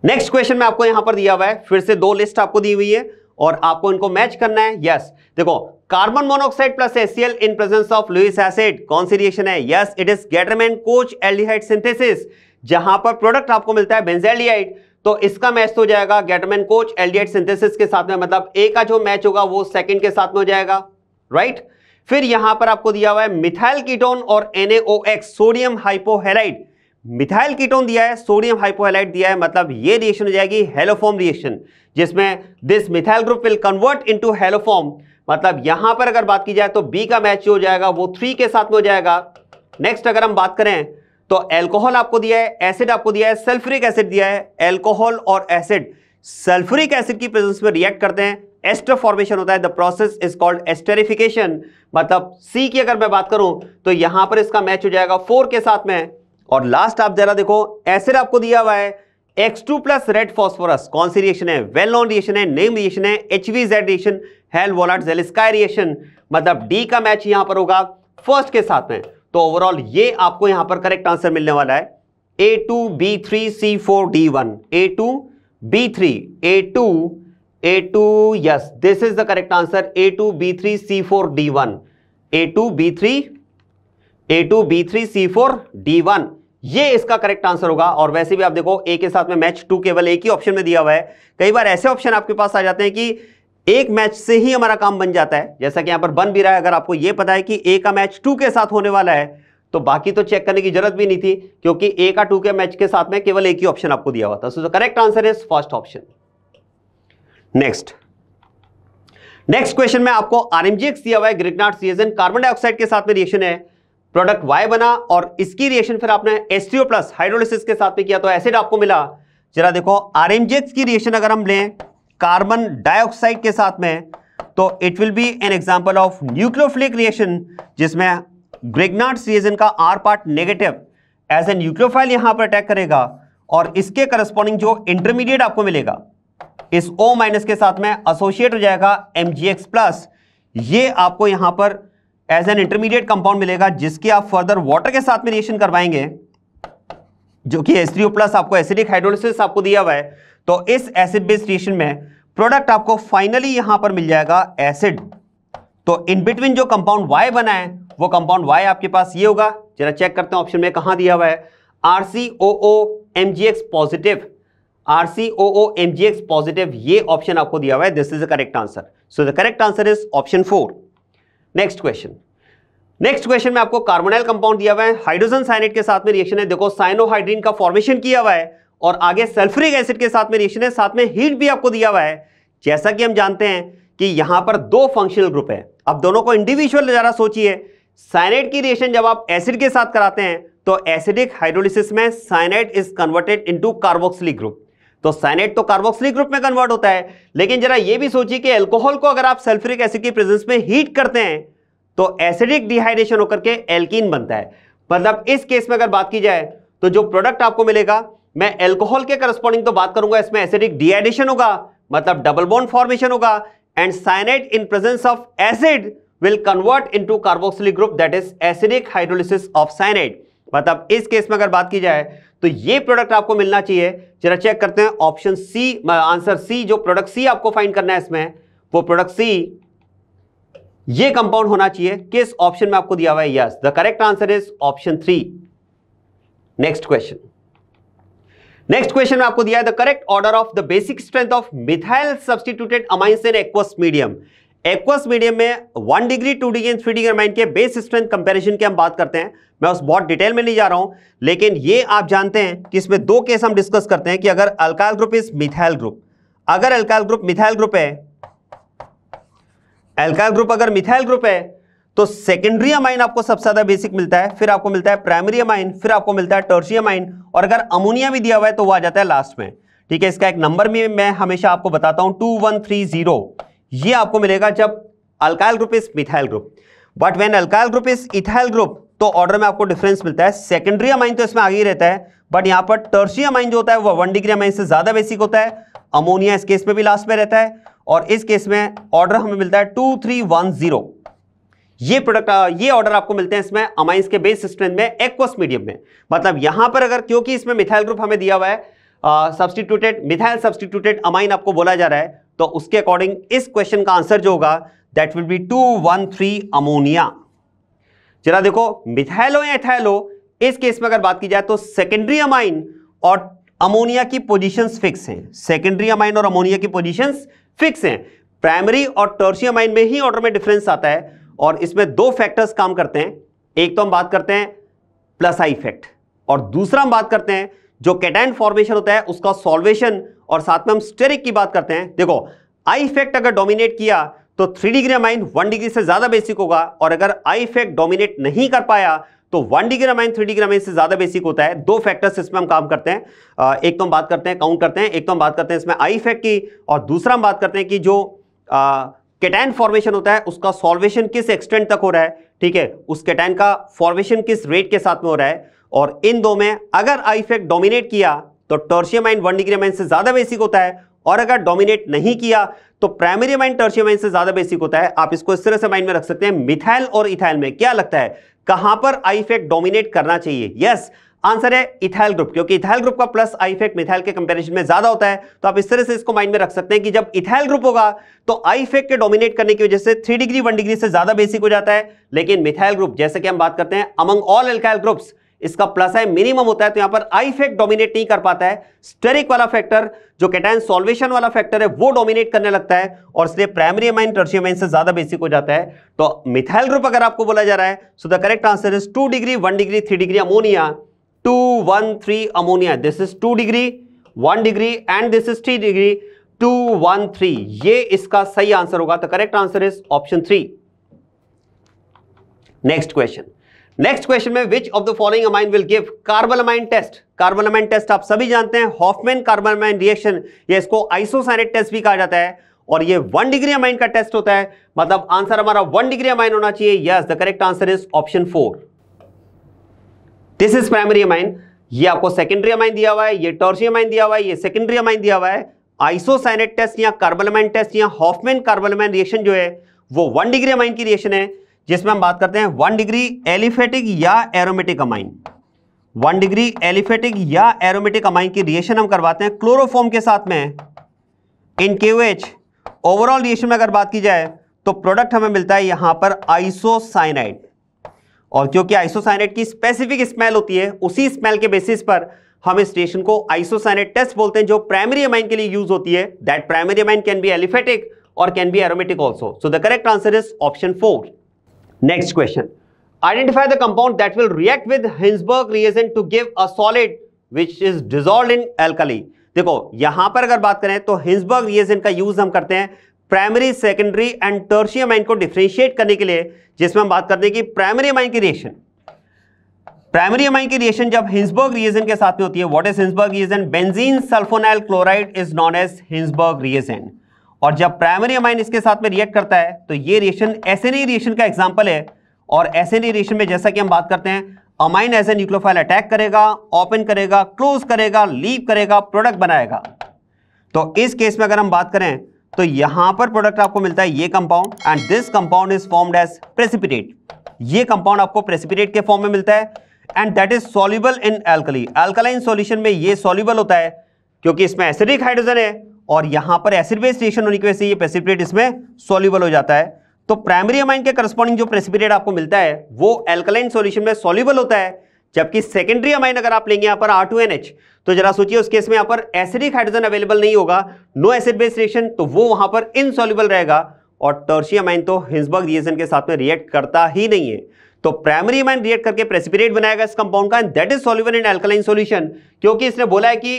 next question में आपको यहां पर दिया हुआ है फिर से दो लिस्ट आपको दी हुई है और आपको इनको मैच करना है यस yes. देखो कार्बन मोनोक्साइड प्लस एसियल in presence of Lewis acid कौन सी रिएक्शन है yes it is Gattermann Koch aldehyde synthesis जहां पर प्रोडक्ट आपको मिलता है बेंजेलियाइड तो इसका मैच तो हो जाएगा गैटरमैन कोच एल्डिहाइड सिंथेसिस के साथ में मतलब ए का जो मैच होगा वो सेकंड के साथ में हो जाएगा राइट right? फिर यहां पर आपको दिया हुआ है मिथाइल कीटोन और NaOX sodium hypohalide methyl ketone दिया है सोडियम हाइपोहेलाइट दिया है मतलब ये रिएक्शन हो जाएगी हेलोफॉर्म रिएक्शन जिसमें this methyl group will convert into haloform मतलब यहां पर अगर बात की जाए तो बी का मैच जो हो जाएगा वो थ्री के साथ में हो जाएगा नेक्स्ट अगर हम बात करें तो एल्कोहल आपको दिया है एसिड आपको दिया है सल्फ्यूरिक एसिड दिया है एल्कोहल और एसिड सल्फ्यूरिक एसिड की प्रेजेंस में रिएक्ट करते हैं एस्टर फॉर्मेशन होता है the process is called esterification मतलब सी की अगर मैं बात करूं तो यहां पर इसका मैच हो जाएगा फोर के साथ में और लास्ट आप जरा देखो एसिड आपको दिया हुआ है X2 प्लस रेड फॉस्फोरस कौन सी रिएक्शन है वेल नॉन रिएशन है नेम रिएशन है H Z reaction Hell Volhard Zelinsky reaction मतलब डी का मैच यहां पर होगा फर्स्ट के साथ में तो ओवरऑल ये आपको यहां पर करेक्ट आंसर मिलने वाला है A two B three C four D one A two B three A two A two yes this is the correct answer A two B three C four D one A two B three A two B three C four D one ये इसका correct answer होगा और वैसे भी आप देखो ए के साथ में मैच टू केवल एक ही ऑप्शन में दिया हुआ है कई बार ऐसे ऑप्शन आपके पास आ जाते हैं कि एक मैच से ही हमारा काम बन जाता है जैसा कि यहां पर बन भी रहा है अगर आपको यह पता है कि ए का मैच टू के साथ होने वाला है तो बाकी तो चेक करने की जरूरत भी नहीं थी क्योंकि ए का टू के मैच के साथ में केवल एक ही ऑप्शन आपको दिया हुआ था so correct answer is first option next next question में आपको आरएमजीएक्स दिया हुआ है ग्रिकनाट सीजन कार्बन डाइऑक्साइड के साथ में रिएक्शन है प्रोडक्ट वाई बना और इसकी रिएक्शन फिर आपने एस प्लस हाइड्रोलिसिस के साथ में किया तो एसिड आपको मिला जरा देखो आर की रिएक्शन अगर हम लें कार्बन डाइऑक्साइड के साथ में तो it will be an example of nucleophilic reaction जिसमें ग्रेगनाट रिएजन का R part negative as a nucleophile यहां पर अटैक करेगा और इसके करस्पॉन्डिंग जो इंटरमीडिएट आपको मिलेगा इस ओ माइनस के साथ में एसोसिएट हो जाएगा एम प्लस ये आपको यहां पर एज एन इंटरमीडिएट कंपाउंड मिलेगा जिसकी आप फर्दर वाटर के साथ में रिएक्शन करवाएंगे जो कि एस प्लस आपको एसिडिक हाइड्रोलिस आपको दिया हुआ है तो इस एसिड बेस्ड रिएक्शन में प्रोडक्ट आपको फाइनली यहां पर मिल जाएगा एसिड तो इन बिटवीन जो कंपाउंड वाई बना है वो कंपाउंड वाई आपके पास ये होगा जरा चेक करते हैं ऑप्शन में कहा दिया हुआ है R C O O M G X positive R C O O M G X positive ये ऑप्शन आपको दिया हुआ है this is the correct answer so the correct answer is option four next question next question में आपको carbonyl compound दिया हुआ है हाइड्रोजन साइनेट के साथ में रिएक्शन है देखो साइनोहाइड्रीन का फॉर्मेशन किया हुआ है और आगे सल्फ्रिक एसिड के साथ में रिएक्शन है साथ में हीट भी आपको दिया हुआ है जैसा कि हम जानते हैं कि यहां पर दो फंक्शनल ग्रुप है अब दोनों को इंडिविजुअल जरा सोचिए साइनाइट की रिएक्शन जब आप एसिड के साथ कराते हैं तो एसिडिक हाइड्रोलिस में cyanide is converted into carboxylic group तो साइनेट तो कार्बोक्सिलिक ग्रुप में कन्वर्ट होता है लेकिन जरा यह भी सोचिए कि एल्कोहल को अगर आप सल्फ्यूरिक एसिड की प्रेजेंस में हीट करते हैं तो एसिडिक डिहाइड्रेशन होकर के एल्कीन बनता है मतलब इस केस में अगर बात की जाए तो जो प्रोडक्ट आपको मिलेगा मैं एल्कोहल के करस्पॉन्डिंग तो बात करूंगा इसमें एसिडिक डिहाइड्रेशन होगा मतलब डबल बोन फॉर्मेशन होगा and cyanide in presence of acid will convert into carboxylic group that is acidic hydrolysis of cyanide मतलब इस केस में अगर बात की जाए तो ये प्रोडक्ट आपको मिलना चाहिए जरा चेक करते हैं ऑप्शन सी आंसर सी जो प्रोडक्ट सी आपको फाइंड करना है इसमें वो प्रोडक्ट सी ये कंपाउंड होना चाहिए किस ऑप्शन में आपको दिया हुआ है yes the correct answer is option three next question next question में आपको दिया है the correct order of the basic strength of methyl substituted amines in aqueous medium aqueous medium में one degree two degree three degree amine के base strength comparison की हम बात करते हैं मैं उस बहुत डिटेल में नहीं जा रहा हूं लेकिन ये आप जानते हैं कि इसमें दो केस हम डिस्कस करते हैं कि अगर alkyl group is methyl group अगर अल्काइल ग्रुप मिथाइल ग्रुप है एल्काइल ग्रुप अगर मिथाइल ग्रुप है तो सेकेंडरी अमाइन आपको सबसे ज्यादा बेसिक मिलता है फिर आपको मिलता है प्राइमरी अमाइन फिर आपको मिलता है टर्सी अमाइन और अगर अमोनिया भी दिया हुआ है तो वो आ जाता है लास्ट में ठीक है इसका एक नंबर भी मैं हमेशा आपको बताता हूं टू वन थ्री जीरो ये आपको मिलेगा जब alkyl group is methyl group but when alkyl group is ethyl group तो ऑर्डर में आपको डिफरेंस मिलता है सेकेंडरी अमाइन तो इसमें आगे ही रहता है बट यहां पर टर्सी अमाइन जो होता है वह वन डिग्री अमाइन से ज़्यादा बेसिक होता है अमोनिया इस केस में भी लास्ट में रहता है और इस केस में ऑर्डर हमें मिलता है टू थ्री वन जीरो ये प्रोडक्ट ये ऑर्डर आपको मिलते हैं इसमें अमाइंस के बेस स्ट्रेंथ में एक्वस मीडियम में मतलब यहां पर अगर क्योंकि इसमें मिथाइल ग्रुप हमें दिया हुआ है सब्सटीट्यूटेड मिथाइल सब्सटीट्यूटेड अमाइन आपको बोला जा रहा है तो उसके अकॉर्डिंग इस क्वेश्चन का आंसर जो होगा that will be two one three ammonia जरा देखो मिथैलो या एथैलो इस केस में अगर बात की जाए तो सेकेंडरी अमाइन और अमोनिया की पोजीशंस फिक्स हैं सेकेंडरी अमाइन और अमोनिया की पोजीशंस फिक्स हैं प्राइमरी और टर्सी अमाइन में ही ऑर्डर में डिफरेंस आता है और इसमें दो फैक्टर्स काम करते हैं एक तो हम बात करते हैं प्लस आई इफेक्ट और दूसरा हम बात करते हैं जो कैटाइन फॉर्मेशन होता है उसका सॉल्वेशन और साथ में हम स्टेरिक की बात करते हैं देखो आई इफेक्ट अगर डोमिनेट किया तो three degree amine one degree से ज़्यादा बेसिक होगा और अगर आई इफेक्ट डोमिनेट नहीं कर पाया तो one degree amine three degree amine से ज़्यादा बेसिक होता है दो फैक्टर्स इसमें हम काम करते हैं एक तो हम बात करते हैं काउंट करते हैं एक तो हम बात करते हैं इसमें आई इफेक्ट की और दूसरा हम बात करते हैं कि जो केटैन फॉर्मेशन होता है उसका सॉल्वेशन किस एक्सटेंट तक हो रहा है ठीक है उस केटैन का फॉर्मेशन किस रेट के साथ में हो रहा है और इन दो में अगर आई इफेक्ट डोमिनेट किया तो टर्शियम आइन वन डिग्री अमाइन से ज़्यादा बेसिक होता है और अगर डोमिनेट नहीं किया तो प्राइमरी माइंड टर्शियम आइन से ज़्यादा बेसिक होता है आप इसको इस तरह से माइंड में रख सकते हैं मिथाइल और इथाइल में क्या लगता है कहां पर आई इफेक्ट डोमिनेट करना चाहिए यस yes, आंसर है इथाइल ग्रुप क्योंकि इथाइल ग्रुप का प्लस आई इफेक्ट मिथाइल के कंपैरिजन में ज्यादा होता है तो आप इस तरह से इसको माइंड में रख सकते हैं कि जब इथाइल ग्रुप होगा तो आई इफेक्ट के डोमिनेट करने की वजह से थ्री डिग्री वन डिग्री से ज्यादा बेसिक हो जाता है लेकिन मिथाइल ग्रुप जैसे कि हम बात करते हैं अमंग ऑल एल्काइल ग्रुप्स इसका प्लस है मिनिमम होता है तो यहां पर आई इफेक्ट डोमिनेट नहीं कर पाता है स्टेरिक वाला फैक्टर जो कैटाइन सॉल्वेशन वाला फैक्टर है वो डोमिनेट करने लगता है और इसलिए प्राइमरी अमाइन टर्सियम अमाइन से ज्यादा बेसिक हो जाता है तो मिथाइल ग्रुप अगर आपको बोला जा रहा है so the correct answer is two degree one degree three degree ammonia two one three ammonia this is two degree one degree and this is three degree two one three ये इसका सही answer होगा तो correct answer is option three next question next question में which of the following amine will give carbon amine test carbon amine test आप सभी जानते हैं हॉफमेन कार्बन अमाइन रिएक्शन या इसको आइसोसाइनेट टेस्ट भी कहा जाता है और ये वन डिग्री अमाइन का टेस्ट होता है मतलब आंसर हमारा वन डिग्री अमाइन होना चाहिए yes the correct answer is option four this is primary amine ये आपको सेकेंडरी अमाइन दिया हुआ है ये टॉर्सी अमाइन दिया हुआ है ये सेकेंडरी अमाइन दिया हुआ है आइसोसाइनेट टेस्ट या कार्बन अमाइन टेस्ट या हॉफमेन कार्बन अमाइन रिएक्शन जो है वो वन डिग्री अमाइन की रिएक्शन है जिसमें हम बात करते हैं वन डिग्री एलिफेटिक या aromatic amine one degree aliphatic या एरोमेटिक अमाइन की रिएक्शन हम करवाते हैं क्लोरोफॉर्म के साथ में इन केच ओवरऑल रिएक्शन में अगर बात की जाए तो प्रोडक्ट हमें मिलता है यहां पर आइसोसाइनाइड और क्योंकि आइसोसाइनाइड की स्पेसिफिक स्मेल होती है उसी स्मेल के बेसिस पर हम इस स्टेशन को आइसोसाइनाइड टेस्ट बोलते हैं जो प्राइमरी अमाइन के लिए यूज होती है that primary amine can be aliphatic और can be aromatic also so the correct answer is option four next question identify the compound that will react with Hinsberg reagent to give a solid which is dissolved in alkali देखो यहां पर अगर बात करें तो Hinsberg reagent का use हम करते हैं प्राइमरी सेकेंडरी एंड टर्शियम आइन को डिफ्रेंशिएट करने के लिए जिसमें हम बात करते हैं कि प्राइमरी अमाइन की रिएक्शन प्राइमरी अमाइन की रिएक्शन जब हिंसबर्ग रिएजेंट के साथ में होती है what is Hinsberg reagent benzene sulphonyl chloride is known as Hinsberg reagent और जब प्राइमरी अमाइन इसके साथ में रिएक्ट करता है तो ये रिएक्शन नहीं रिएक्शन का एग्जाम्पल है और नहीं रिएक्शन में जैसा कि हम बात करते हैं amine as a nucleophile attack करेगा ओपन करेगा क्लोज करेगा लीव करेगा प्रोडक्ट बनाएगा तो इस केस में अगर हम बात करें तो यहां पर प्रोडक्ट आपको मिलता है ये compound and this compound is formed as precipitate ये कंपाउंड आपको प्रेसिपिटेट के फॉर्म में मिलता है and that is soluble in alkali alkaline solution में ये सॉल्यूबल होता है क्योंकि इसमें एसिडिक हाइड्रोजन है और यहां पर एसिड बेस रिएक्शन होने की वजह से ये प्रेसिपिटेट इसमें सोल्यूबल हो जाता है तो प्राइमरी अमाइन के करस्पॉन्डिंग जो प्रेसिपिटेट आपको मिलता है वो एल्कलाइन सॉल्यूशन में सॉल्यूबल होता है जबकि सेकेंडरी अमाइन अगर आप लेंगे यहां पर R2NH तो जरा सोचिए उस केस में पर एसिडिक हाइड्रोजन अवेलेबल नहीं होगा नो एसिड बेस रिएक्शन तो वो वहां पर इनसॉल्यूबल रहेगा और टर्शी अमाइन तो हिंसबर्ग रिएक्शन के साथ में रिएक्ट करता ही नहीं है तो प्राइमरी अमाइन रिएक्ट करके प्रेसिपिटेट बनाएगा इस कंपाउंड का and that is soluble in alkaline solution क्योंकि इसने बोला है कि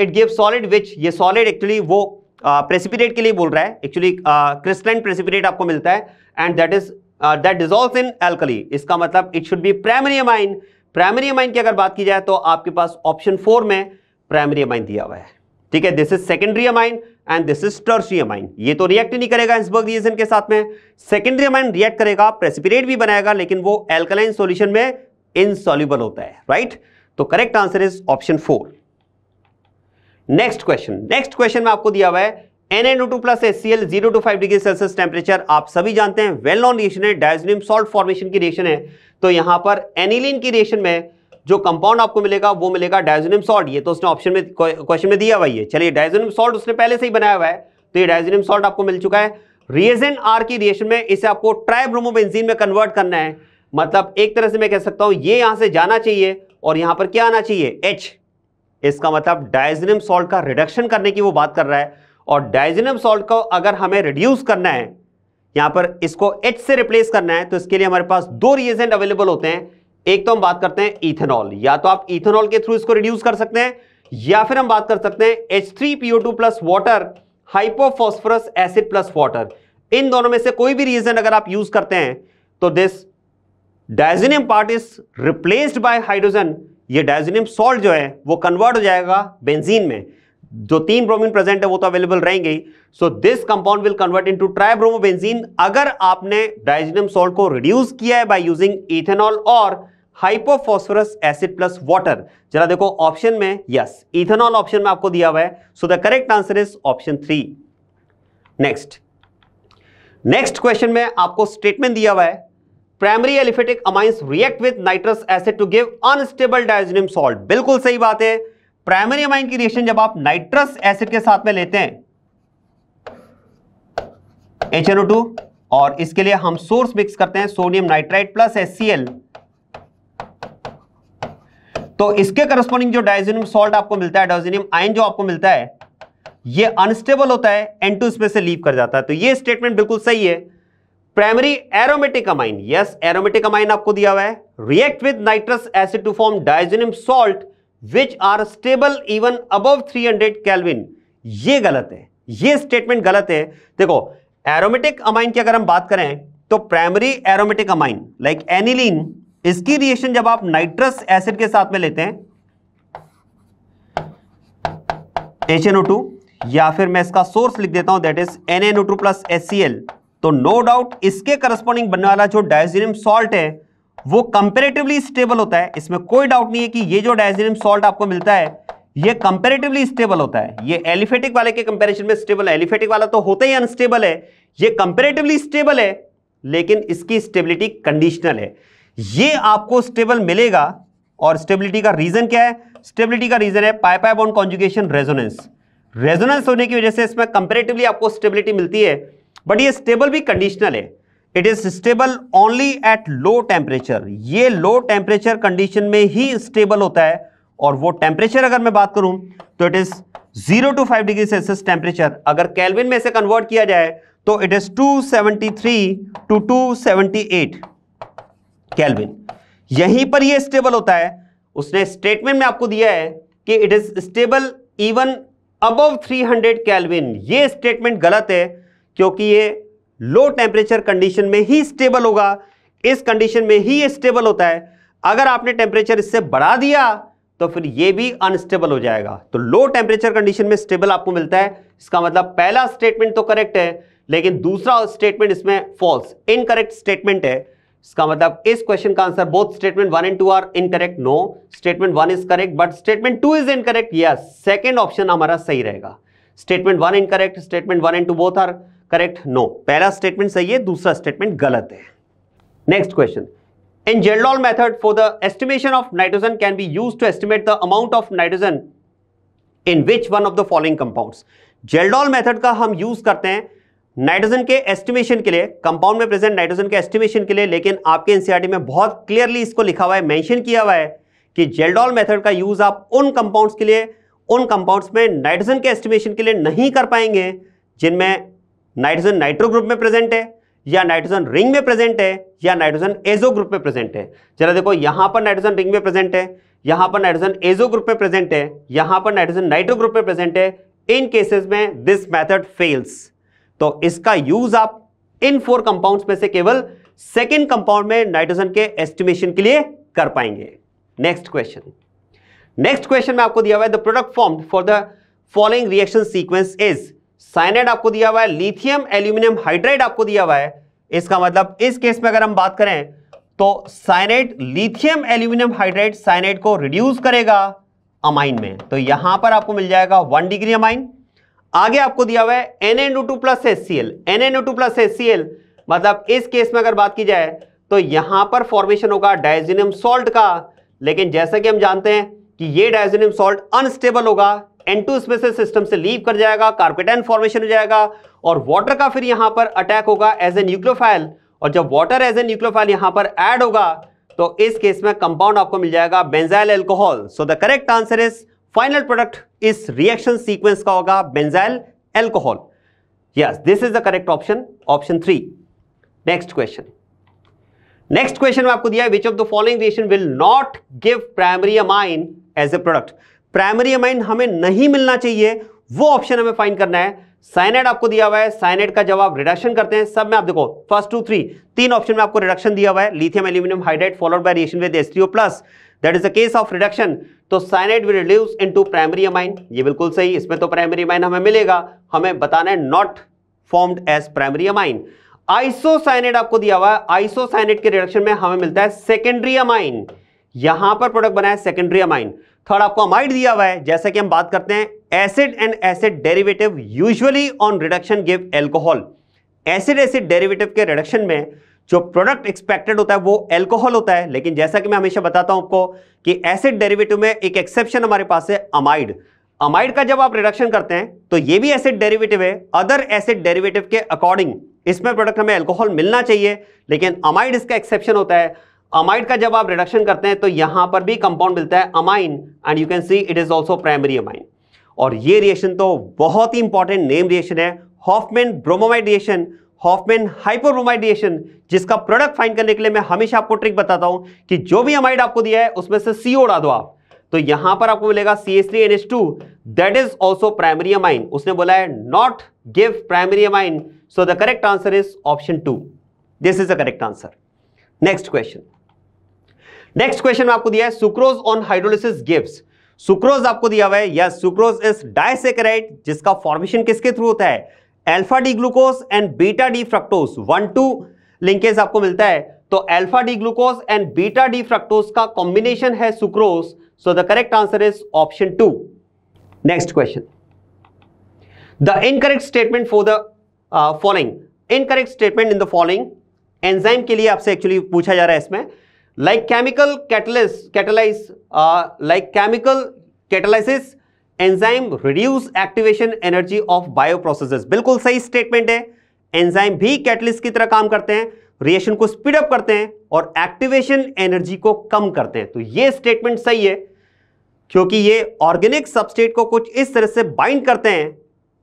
इट गिव सॉलिड विच ये सॉलिड एक्चुअली वो प्रेसिपिटेट uh, के लिए बोल रहा है एक्चुअली क्रिस्टलाइन प्रेसिपिटेट आपको मिलता है and that is that dissolve in alkali इसका मतलब it should be primary amine primary amine की अगर बात की जाए तो आपके पास ऑप्शन फोर में प्राइमरी अमाइन दिया हुआ है ठीक है this is secondary amine and this is tertiary amine ये तो रिएक्ट नहीं करेगा इंसबर्ग रिएजन के साथ में सेकेंडरी अमाइन रिएक्ट करेगा प्रेसिपिटेट भी बनाएगा लेकिन वो एल्कलाइन सोल्यूशन में इनसॉल्यूबल होता है राइट right? तो correct answer is option four next question next question में आपको दिया हुआ है N N two plus S C L zero to five degree Celsius temperature आप सभी जानते हैं वेल नॉन रिएक्शन है डायजोनियम सॉल्ट फॉर्मेशन की रिएक्शन है तो यहां पर एनिलिन की रिएक्शन में जो कंपाउंड आपको मिलेगा वो मिलेगा डायजोनियम सॉल्ट ये तो उसने ऑप्शन में क्वेश्चन में दिया हुआ है चलिए डायजोनियम सॉल्ट उसने पहले से ही बनाया हुआ है तो ये डायजोनियम सॉल्ट आपको मिल चुका है रिएजन आर की रिएक्शन में इसे आपको ट्राइब्रोमोबेंजीन में कन्वर्ट करना है मतलब एक तरह से मैं कह सकता हूं ये यहां से जाना चाहिए और यहां पर क्या आना चाहिए एच इसका मतलब डायजिनियम सॉल्ट का रिडक्शन करने की वो बात कर रहा है और डायजिनियम सॉल्ट को अगर हमें रिड्यूस करना है यहां पर इसको एच से रिप्लेस करना है तो इसके लिए हमारे पास दो रिएजेंट अवेलेबल होते हैं एक तो हम बात करते हैं इथेनॉल या तो आप इथेनॉल के थ्रू इसको रिड्यूस कर सकते हैं या फिर हम बात कर सकते हैं H three PO two plus water hypophosphorous acid plus water इन दोनों में से कोई भी रीजन अगर आप यूज करते हैं तो this diazonium part is replaced by hydrogen ये डायजोनियम सॉल्ट जो है वो कन्वर्ट हो जाएगा बेंजीन में जो तीन ब्रोमीन प्रेजेंट है वो तो अवेलेबल रहेंगे so this compound will convert into tribromobenzene अगर आपने डायजोनियम सॉल्ट को रिड्यूस किया है बाय यूजिंग इथेनॉल और हाइपोफॉस्फोरस एसिड प्लस वाटर जरा देखो ऑप्शन में यस इथेनॉल ऑप्शन में आपको दिया हुआ है so the correct answer is option three next next question में आपको स्टेटमेंट दिया हुआ है primary aliphatic amines react with nitrous acid to give unstable diazonium salt बिल्कुल सही बात है प्राइमरी अमाइन की रिएक्शन जब आप नाइट्रस एसिड के साथ में लेते हैं HNO2 और इसके लिए हम सोर्स मिक्स करते हैं सोडियम नाइट्राइट प्लस HCl तो इसके करस्पॉन्डिंग जो डायजोनियम सॉल्ट आपको मिलता है डायजोनियम आयन जो आपको मिलता है ये अनस्टेबल होता है N2 इसमें से लीव कर जाता है तो ये स्टेटमेंट बिल्कुल सही है primary aromatic amine yes aromatic amine आपको दिया हुआ है react with nitrous acid to form diazonium salt which are stable even above 300 Kelvin यह गलत है यह स्टेटमेंट गलत है देखो एरोमेटिक अमाइन की अगर हम बात करें तो primary aromatic amine like aniline इसकी रिएक्शन जब आप नाइट्रस एसिड के साथ में लेते हैं HNO2 या फिर मैं इसका सोर्स लिख देता हूं that is NNO2 plus L तो नो डाउट इसके करस्पॉन्डिंग बनने वाला जो डायजीरियम सॉल्ट है वो कंपेरेटिवली स्टेबल होता है इसमें कोई डाउट नहीं है कि ये जो डायजीरियम सॉल्ट आपको मिलता है ये कंपेरेटिवली स्टेबल होता है ये एलिफेटिक वाले के कंपेरिजन में स्टेबल है एलिफेटिक वाला तो होता ही अनस्टेबल है ये कंपेरेटिवली स्टेबल है लेकिन इसकी स्टेबिलिटी कंडीशनल है ये आपको स्टेबल मिलेगा और स्टेबिलिटी का रीजन क्या है स्टेबिलिटी का रीजन है पाइपाइबोन कॉन्जुगेशन रेजोनेंस रेजोनेंस होने की वजह से इसमें कंपेरेटिवली आपको स्टेबिलिटी मिलती है बट ये स्टेबल भी कंडीशनल है it is stable only at low temperature ये लो टेम्परेचर कंडीशन में ही स्टेबल होता है और वो टेम्परेचर अगर मैं बात करूं तो it is zero to five degree Celsius temperature अगर कैलविन में से कन्वर्ट किया जाए तो इट इज 273 टू 278 कैलविन यहीं पर ये स्टेबल होता है उसने स्टेटमेंट में आपको दिया है कि it is stable even above 300 Kelvin ये स्टेटमेंट गलत है क्योंकि ये लो टेम्परेचर कंडीशन में ही स्टेबल होगा इस कंडीशन में ही ये स्टेबल होता है अगर आपने टेम्परेचर इससे बढ़ा दिया तो फिर ये भी अनस्टेबल हो जाएगा तो लो टेम्परेचर कंडीशन में स्टेबल आपको मिलता है इसका मतलब पहला स्टेटमेंट तो करेक्ट है लेकिन दूसरा स्टेटमेंट इसमें फॉल्स इनकरेक्ट स्टेटमेंट है इसका मतलब इस क्वेश्चन का answer both statement one and two are incorrect no statement one is correct but statement two is incorrect yes second option हमारा सही रहेगा statement one incorrect statement one and two both are correct no पहला statement सही है दूसरा statement गलत है next question in Kjeldahl method for the estimation of nitrogen can be use to estimate the amount of nitrogen in which one of the following compound Kjeldahl method का हम use करते हैं nitrogen के estimation के लिए compound में present nitrogen के estimation के लिए लेकिन आपके एनसीआरटी e में बहुत क्लियरली इसको लिखा हुआ है मेंशन किया हुआ है कि जेलडॉल मेथड का यूज आप उन कंपाउंड्स के लिए उन कंपाउंड्स में नाइट्रोजन के एस्टिमेशन के लिए नहीं कर पाएंगे जिनमें नाइट्रोजन नाइट्रो ग्रुप में प्रेजेंट है या नाइट्रोजन रिंग में प्रेजेंट है या नाइट्रोजन एजो ग्रुप में प्रेजेंट है जरा देखो यहां पर नाइट्रोजन रिंग में प्रेजेंट है यहां पर नाइट्रोजन एजो ग्रुप में प्रेजेंट है यहां पर नाइट्रोजन नाइट्रो ग्रुप में प्रेजेंट है इन केसेस में दिस मेथड फेल्स तो इसका यूज आप इन फोर कंपाउंड में से केवल सेकेंड कंपाउंड में नाइट्रोजन के एस्टिमेशन के लिए कर पाएंगे नेक्स्ट क्वेश्चन नेक्स्ट क्वेश्चन में आपको दिया हुआ है the product form for the following reaction sequence is cyanide आपको दिया हुआ है लिथियम एल्यूमिनियम हाइड्राइड आपको दिया हुआ है इसका मतलब इस केस में अगर हम बात करें तो cyanide lithium aluminium hydride cyanide को रिड्यूस करेगा अमाइन में तो यहां पर आपको मिल जाएगा वन डिग्री अमाइन आगे आपको दिया हुआ है N two plus S C L N N two plus S C L मतलब इस केस में अगर बात की जाए तो यहां पर फॉर्मेशन होगा डायजिनियम सॉल्ट का लेकिन जैसा कि हम जानते हैं कि ये डायजिनियम सॉल्ट अनस्टेबल होगा एन टू इसमें से सिस्टम से लीव कर जाएगा कार्पेटाइन फॉर्मेशन हो जाएगा और वाटर का फिर यहां पर अटैक होगा एज ए न्यूक्लोफाइल और जब वाटर एज ए न्यूक्लोफाइल यहां पर ऐड होगा तो इस केस में कंपाउंड आपको मिल जाएगा benzyl alcohol so the correct answer is final product इस रिएक्शन सीक्वेंस का होगा benzyl alcohol yes this is the correct option option three next question next question में आपको दिया है which of the following reaction will not give primary amine as a product primary amine हमें नहीं मिलना चाहिए वो ऑप्शन हमें फाइंड करना है साइनेड आपको दिया हुआ है साइनेड का जवाब रिडक्शन करते हैं सब में आप देखो फर्स्ट टू थ्री तीन ऑप्शन में आपको रिडक्शन दिया हुआ है lithium aluminium hydride followed by reaction with S plus that is the case of reduction तो cyanide will reduce into primary amine ये बिल्कुल सही इसमें तो प्राइमरी अमाइन हमें मिलेगा हमें बताना है not formed as primary amine isocyanate आपको दिया हुआ है आइसोसाइनेट के रिडक्शन में हमें मिलता है सेकेंडरी अमाइन यहां पर प्रोडक्ट बनाया सेकेंडरी अमाइन थर्ड आपको अमाइड दिया हुआ है जैसा कि हम बात करते हैं acid and acid derivative usually on reduction give alcohol acid acid derivative के रिडक्शन में जो प्रोडक्ट एक्सपेक्टेड होता है वो एल्कोहल होता है लेकिन जैसा कि मैं हमेशा बताता हूं आपको कि एसिड डेरिवेटिव में एक एक्सेप्शन हमारे पास है अमाइड अमाइड का जब आप रिडक्शन करते हैं तो ये भी एसिड डेरिवेटिव है अदर एसिड डेरिवेटिव के अकॉर्डिंग इसमें प्रोडक्ट हमें एल्कोहल मिलना चाहिए लेकिन अमाइड इसका एक्सेप्शन होता है अमाइड का जब आप रिडक्शन करते हैं तो यहां पर भी कंपाउंड मिलता है amine and you can see it is also primary amine और ये रिएक्शन तो बहुत ही इंपॉर्टेंट नेम रिएक्शन है Hofmann bromamide reaction Hofmann hypobromide reaction जिसका प्रोडक्ट फाइन करने के लिए मैं हमेशा आपको ट्रिक बताता हूं कि जो भी अमाइड आपको दिया है उसमें से सी उड़ा दो आप तो यहां पर आपको मिलेगा C S three N H two that is also primary amine उसने बोला है not give primary amine so the correct answer is option two this is the correct answer next question next question आपको दिया है sucrose on hydrolysis gives sucrose आपको दिया हुआ है या सुक्रोज इज डायसेकेराइड जिसका फॉर्मेशन किसके थ्रू होता है alpha D glucose and beta D fructose one two linkage आपको मिलता है तो alpha D glucose and beta D fructose का कॉम्बिनेशन है sucrose so the correct answer is option two next question the incorrect statement for the following incorrect statement in the following enzyme के लिए आपसे actually पूछा जा रहा है इसमें like chemical catalysis catalyze like uh, chemical chemical catalysis enzyme reduce activation energy of bioprocesses बिल्कुल सही स्टेटमेंट है एंजाइम भी कैटलिस की तरह काम करते हैं रिएक्शन को स्पीडअप करते हैं और एक्टिवेशन एनर्जी को कम करते हैं तो ये स्टेटमेंट सही है क्योंकि ये ऑर्गेनिक सबस्टेट को कुछ इस तरह से बाइंड करते हैं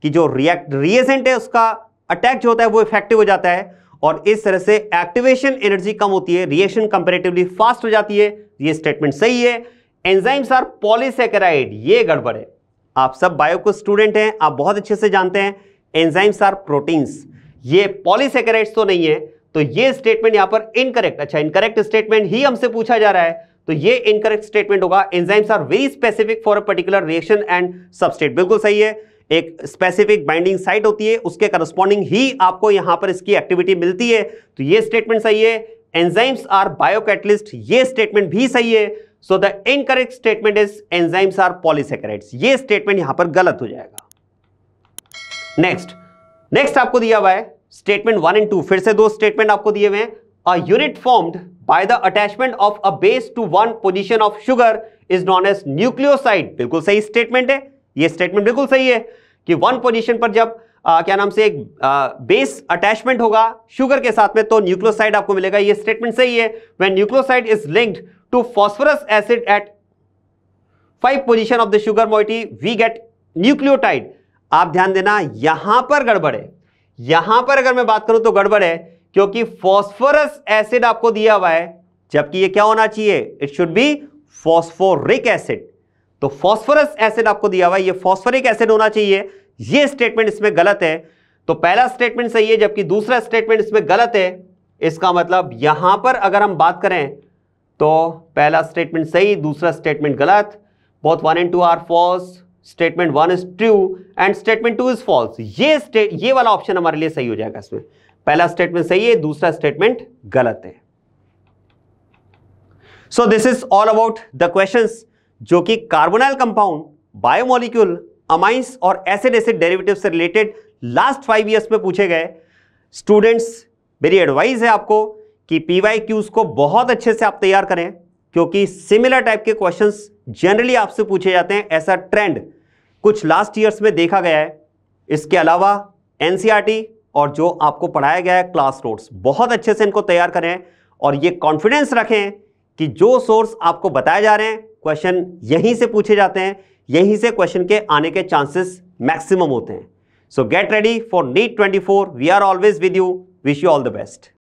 कि जो रिएक्ट रिएजेंट है उसका अटैक जो होता है वो इफेक्टिव हो जाता है और इस तरह से एक्टिवेशन एनर्जी कम होती है रिएक्शन कंपेरेटिवली फास्ट हो जाती है ये स्टेटमेंट सही है एंजाइम्स आर पॉलीसेकेराइड ये गड़बड़ है आप सब बायो के स्टूडेंट हैं आप बहुत अच्छे से जानते हैं एंजाइम्स आर प्रोटीन्स ये पॉलीसेकेराइड्स तो नहीं है तो ये स्टेटमेंट यहां पर इनकरेक्ट अच्छा इनकरेक्ट स्टेटमेंट ही हमसे पूछा जा रहा है तो ये इनकरेक्ट स्टेटमेंट होगा enzymes are very specific for a particular reaction and substrate बिल्कुल सही है एक स्पेसिफिक बाइंडिंग साइट होती है उसके करस्पॉन्डिंग ही आपको यहां पर इसकी एक्टिविटी मिलती है तो ये स्टेटमेंट सही है एंजाइम्स आर बायोकैटलिस्ट ये स्टेटमेंट भी सही है so the incorrect statement is enzymes are polysaccharides ये स्टेटमेंट यहां पर गलत हो जाएगा नेक्स्ट नेक्स्ट आपको दिया हुआ है स्टेटमेंट वन एंड टू फिर से दो स्टेटमेंट आपको दिए हुए unit formed by the attachment of a base to one position of sugar is known as nucleoside बिल्कुल सही स्टेटमेंट है ये स्टेटमेंट बिल्कुल सही है कि वन पोजिशन पर जब आ, क्या नाम से एक आ, बेस अटैचमेंट होगा शुगर के साथ में तो न्यूक्लियोसाइड आपको मिलेगा ये स्टेटमेंट सही है when nucleoside is linked to phosphorus acid at five position of the sugar moiety we get nucleotide आप ध्यान देना यहां पर गड़बड़ है यहां पर अगर मैं बात करूं तो गड़बड़ है क्योंकि फॉस्फोरस एसिड आपको दिया हुआ है जबकि ये क्या होना चाहिए it should be phosphoric acid तो फॉस्फोरस एसिड आपको दिया हुआ है ये फॉस्फोरिक एसिड होना चाहिए ये स्टेटमेंट इसमें गलत है तो पहला स्टेटमेंट सही है जबकि दूसरा स्टेटमेंट इसमें गलत है इसका मतलब यहां पर अगर हम बात करें तो पहला स्टेटमेंट सही दूसरा स्टेटमेंट गलत both one and two are false statement one is true and statement two is false ये स्टेट ये वाला ऑप्शन हमारे लिए सही हो जाएगा इसमें पहला स्टेटमेंट सही है दूसरा स्टेटमेंट गलत है so this is all about the questions जो कि कार्बोनाइल कंपाउंड बायोमोलिक्यूल अमाइंस और एसिड एसिड डेरिवेटिव से रिलेटेड लास्ट फाइव ईयर्स में पूछे गए स्टूडेंट्स मेरी एडवाइस है आपको कि पी वाई क्यूज को बहुत अच्छे से आप तैयार करें क्योंकि सिमिलर टाइप के क्वेश्चन जनरली आपसे पूछे जाते हैं ऐसा ट्रेंड कुछ लास्ट ईयर्स में देखा गया है इसके अलावा एन e और जो आपको पढ़ाया गया है क्लास नोट्स बहुत अच्छे से इनको तैयार करें और ये कॉन्फिडेंस रखें कि जो सोर्स आपको बताए जा रहे हैं क्वेश्चन यहीं से पूछे जाते हैं यहीं से क्वेश्चन के आने के चांसेस मैक्सिमम होते हैं so get ready for NEET 24 we are always with you wish you all the best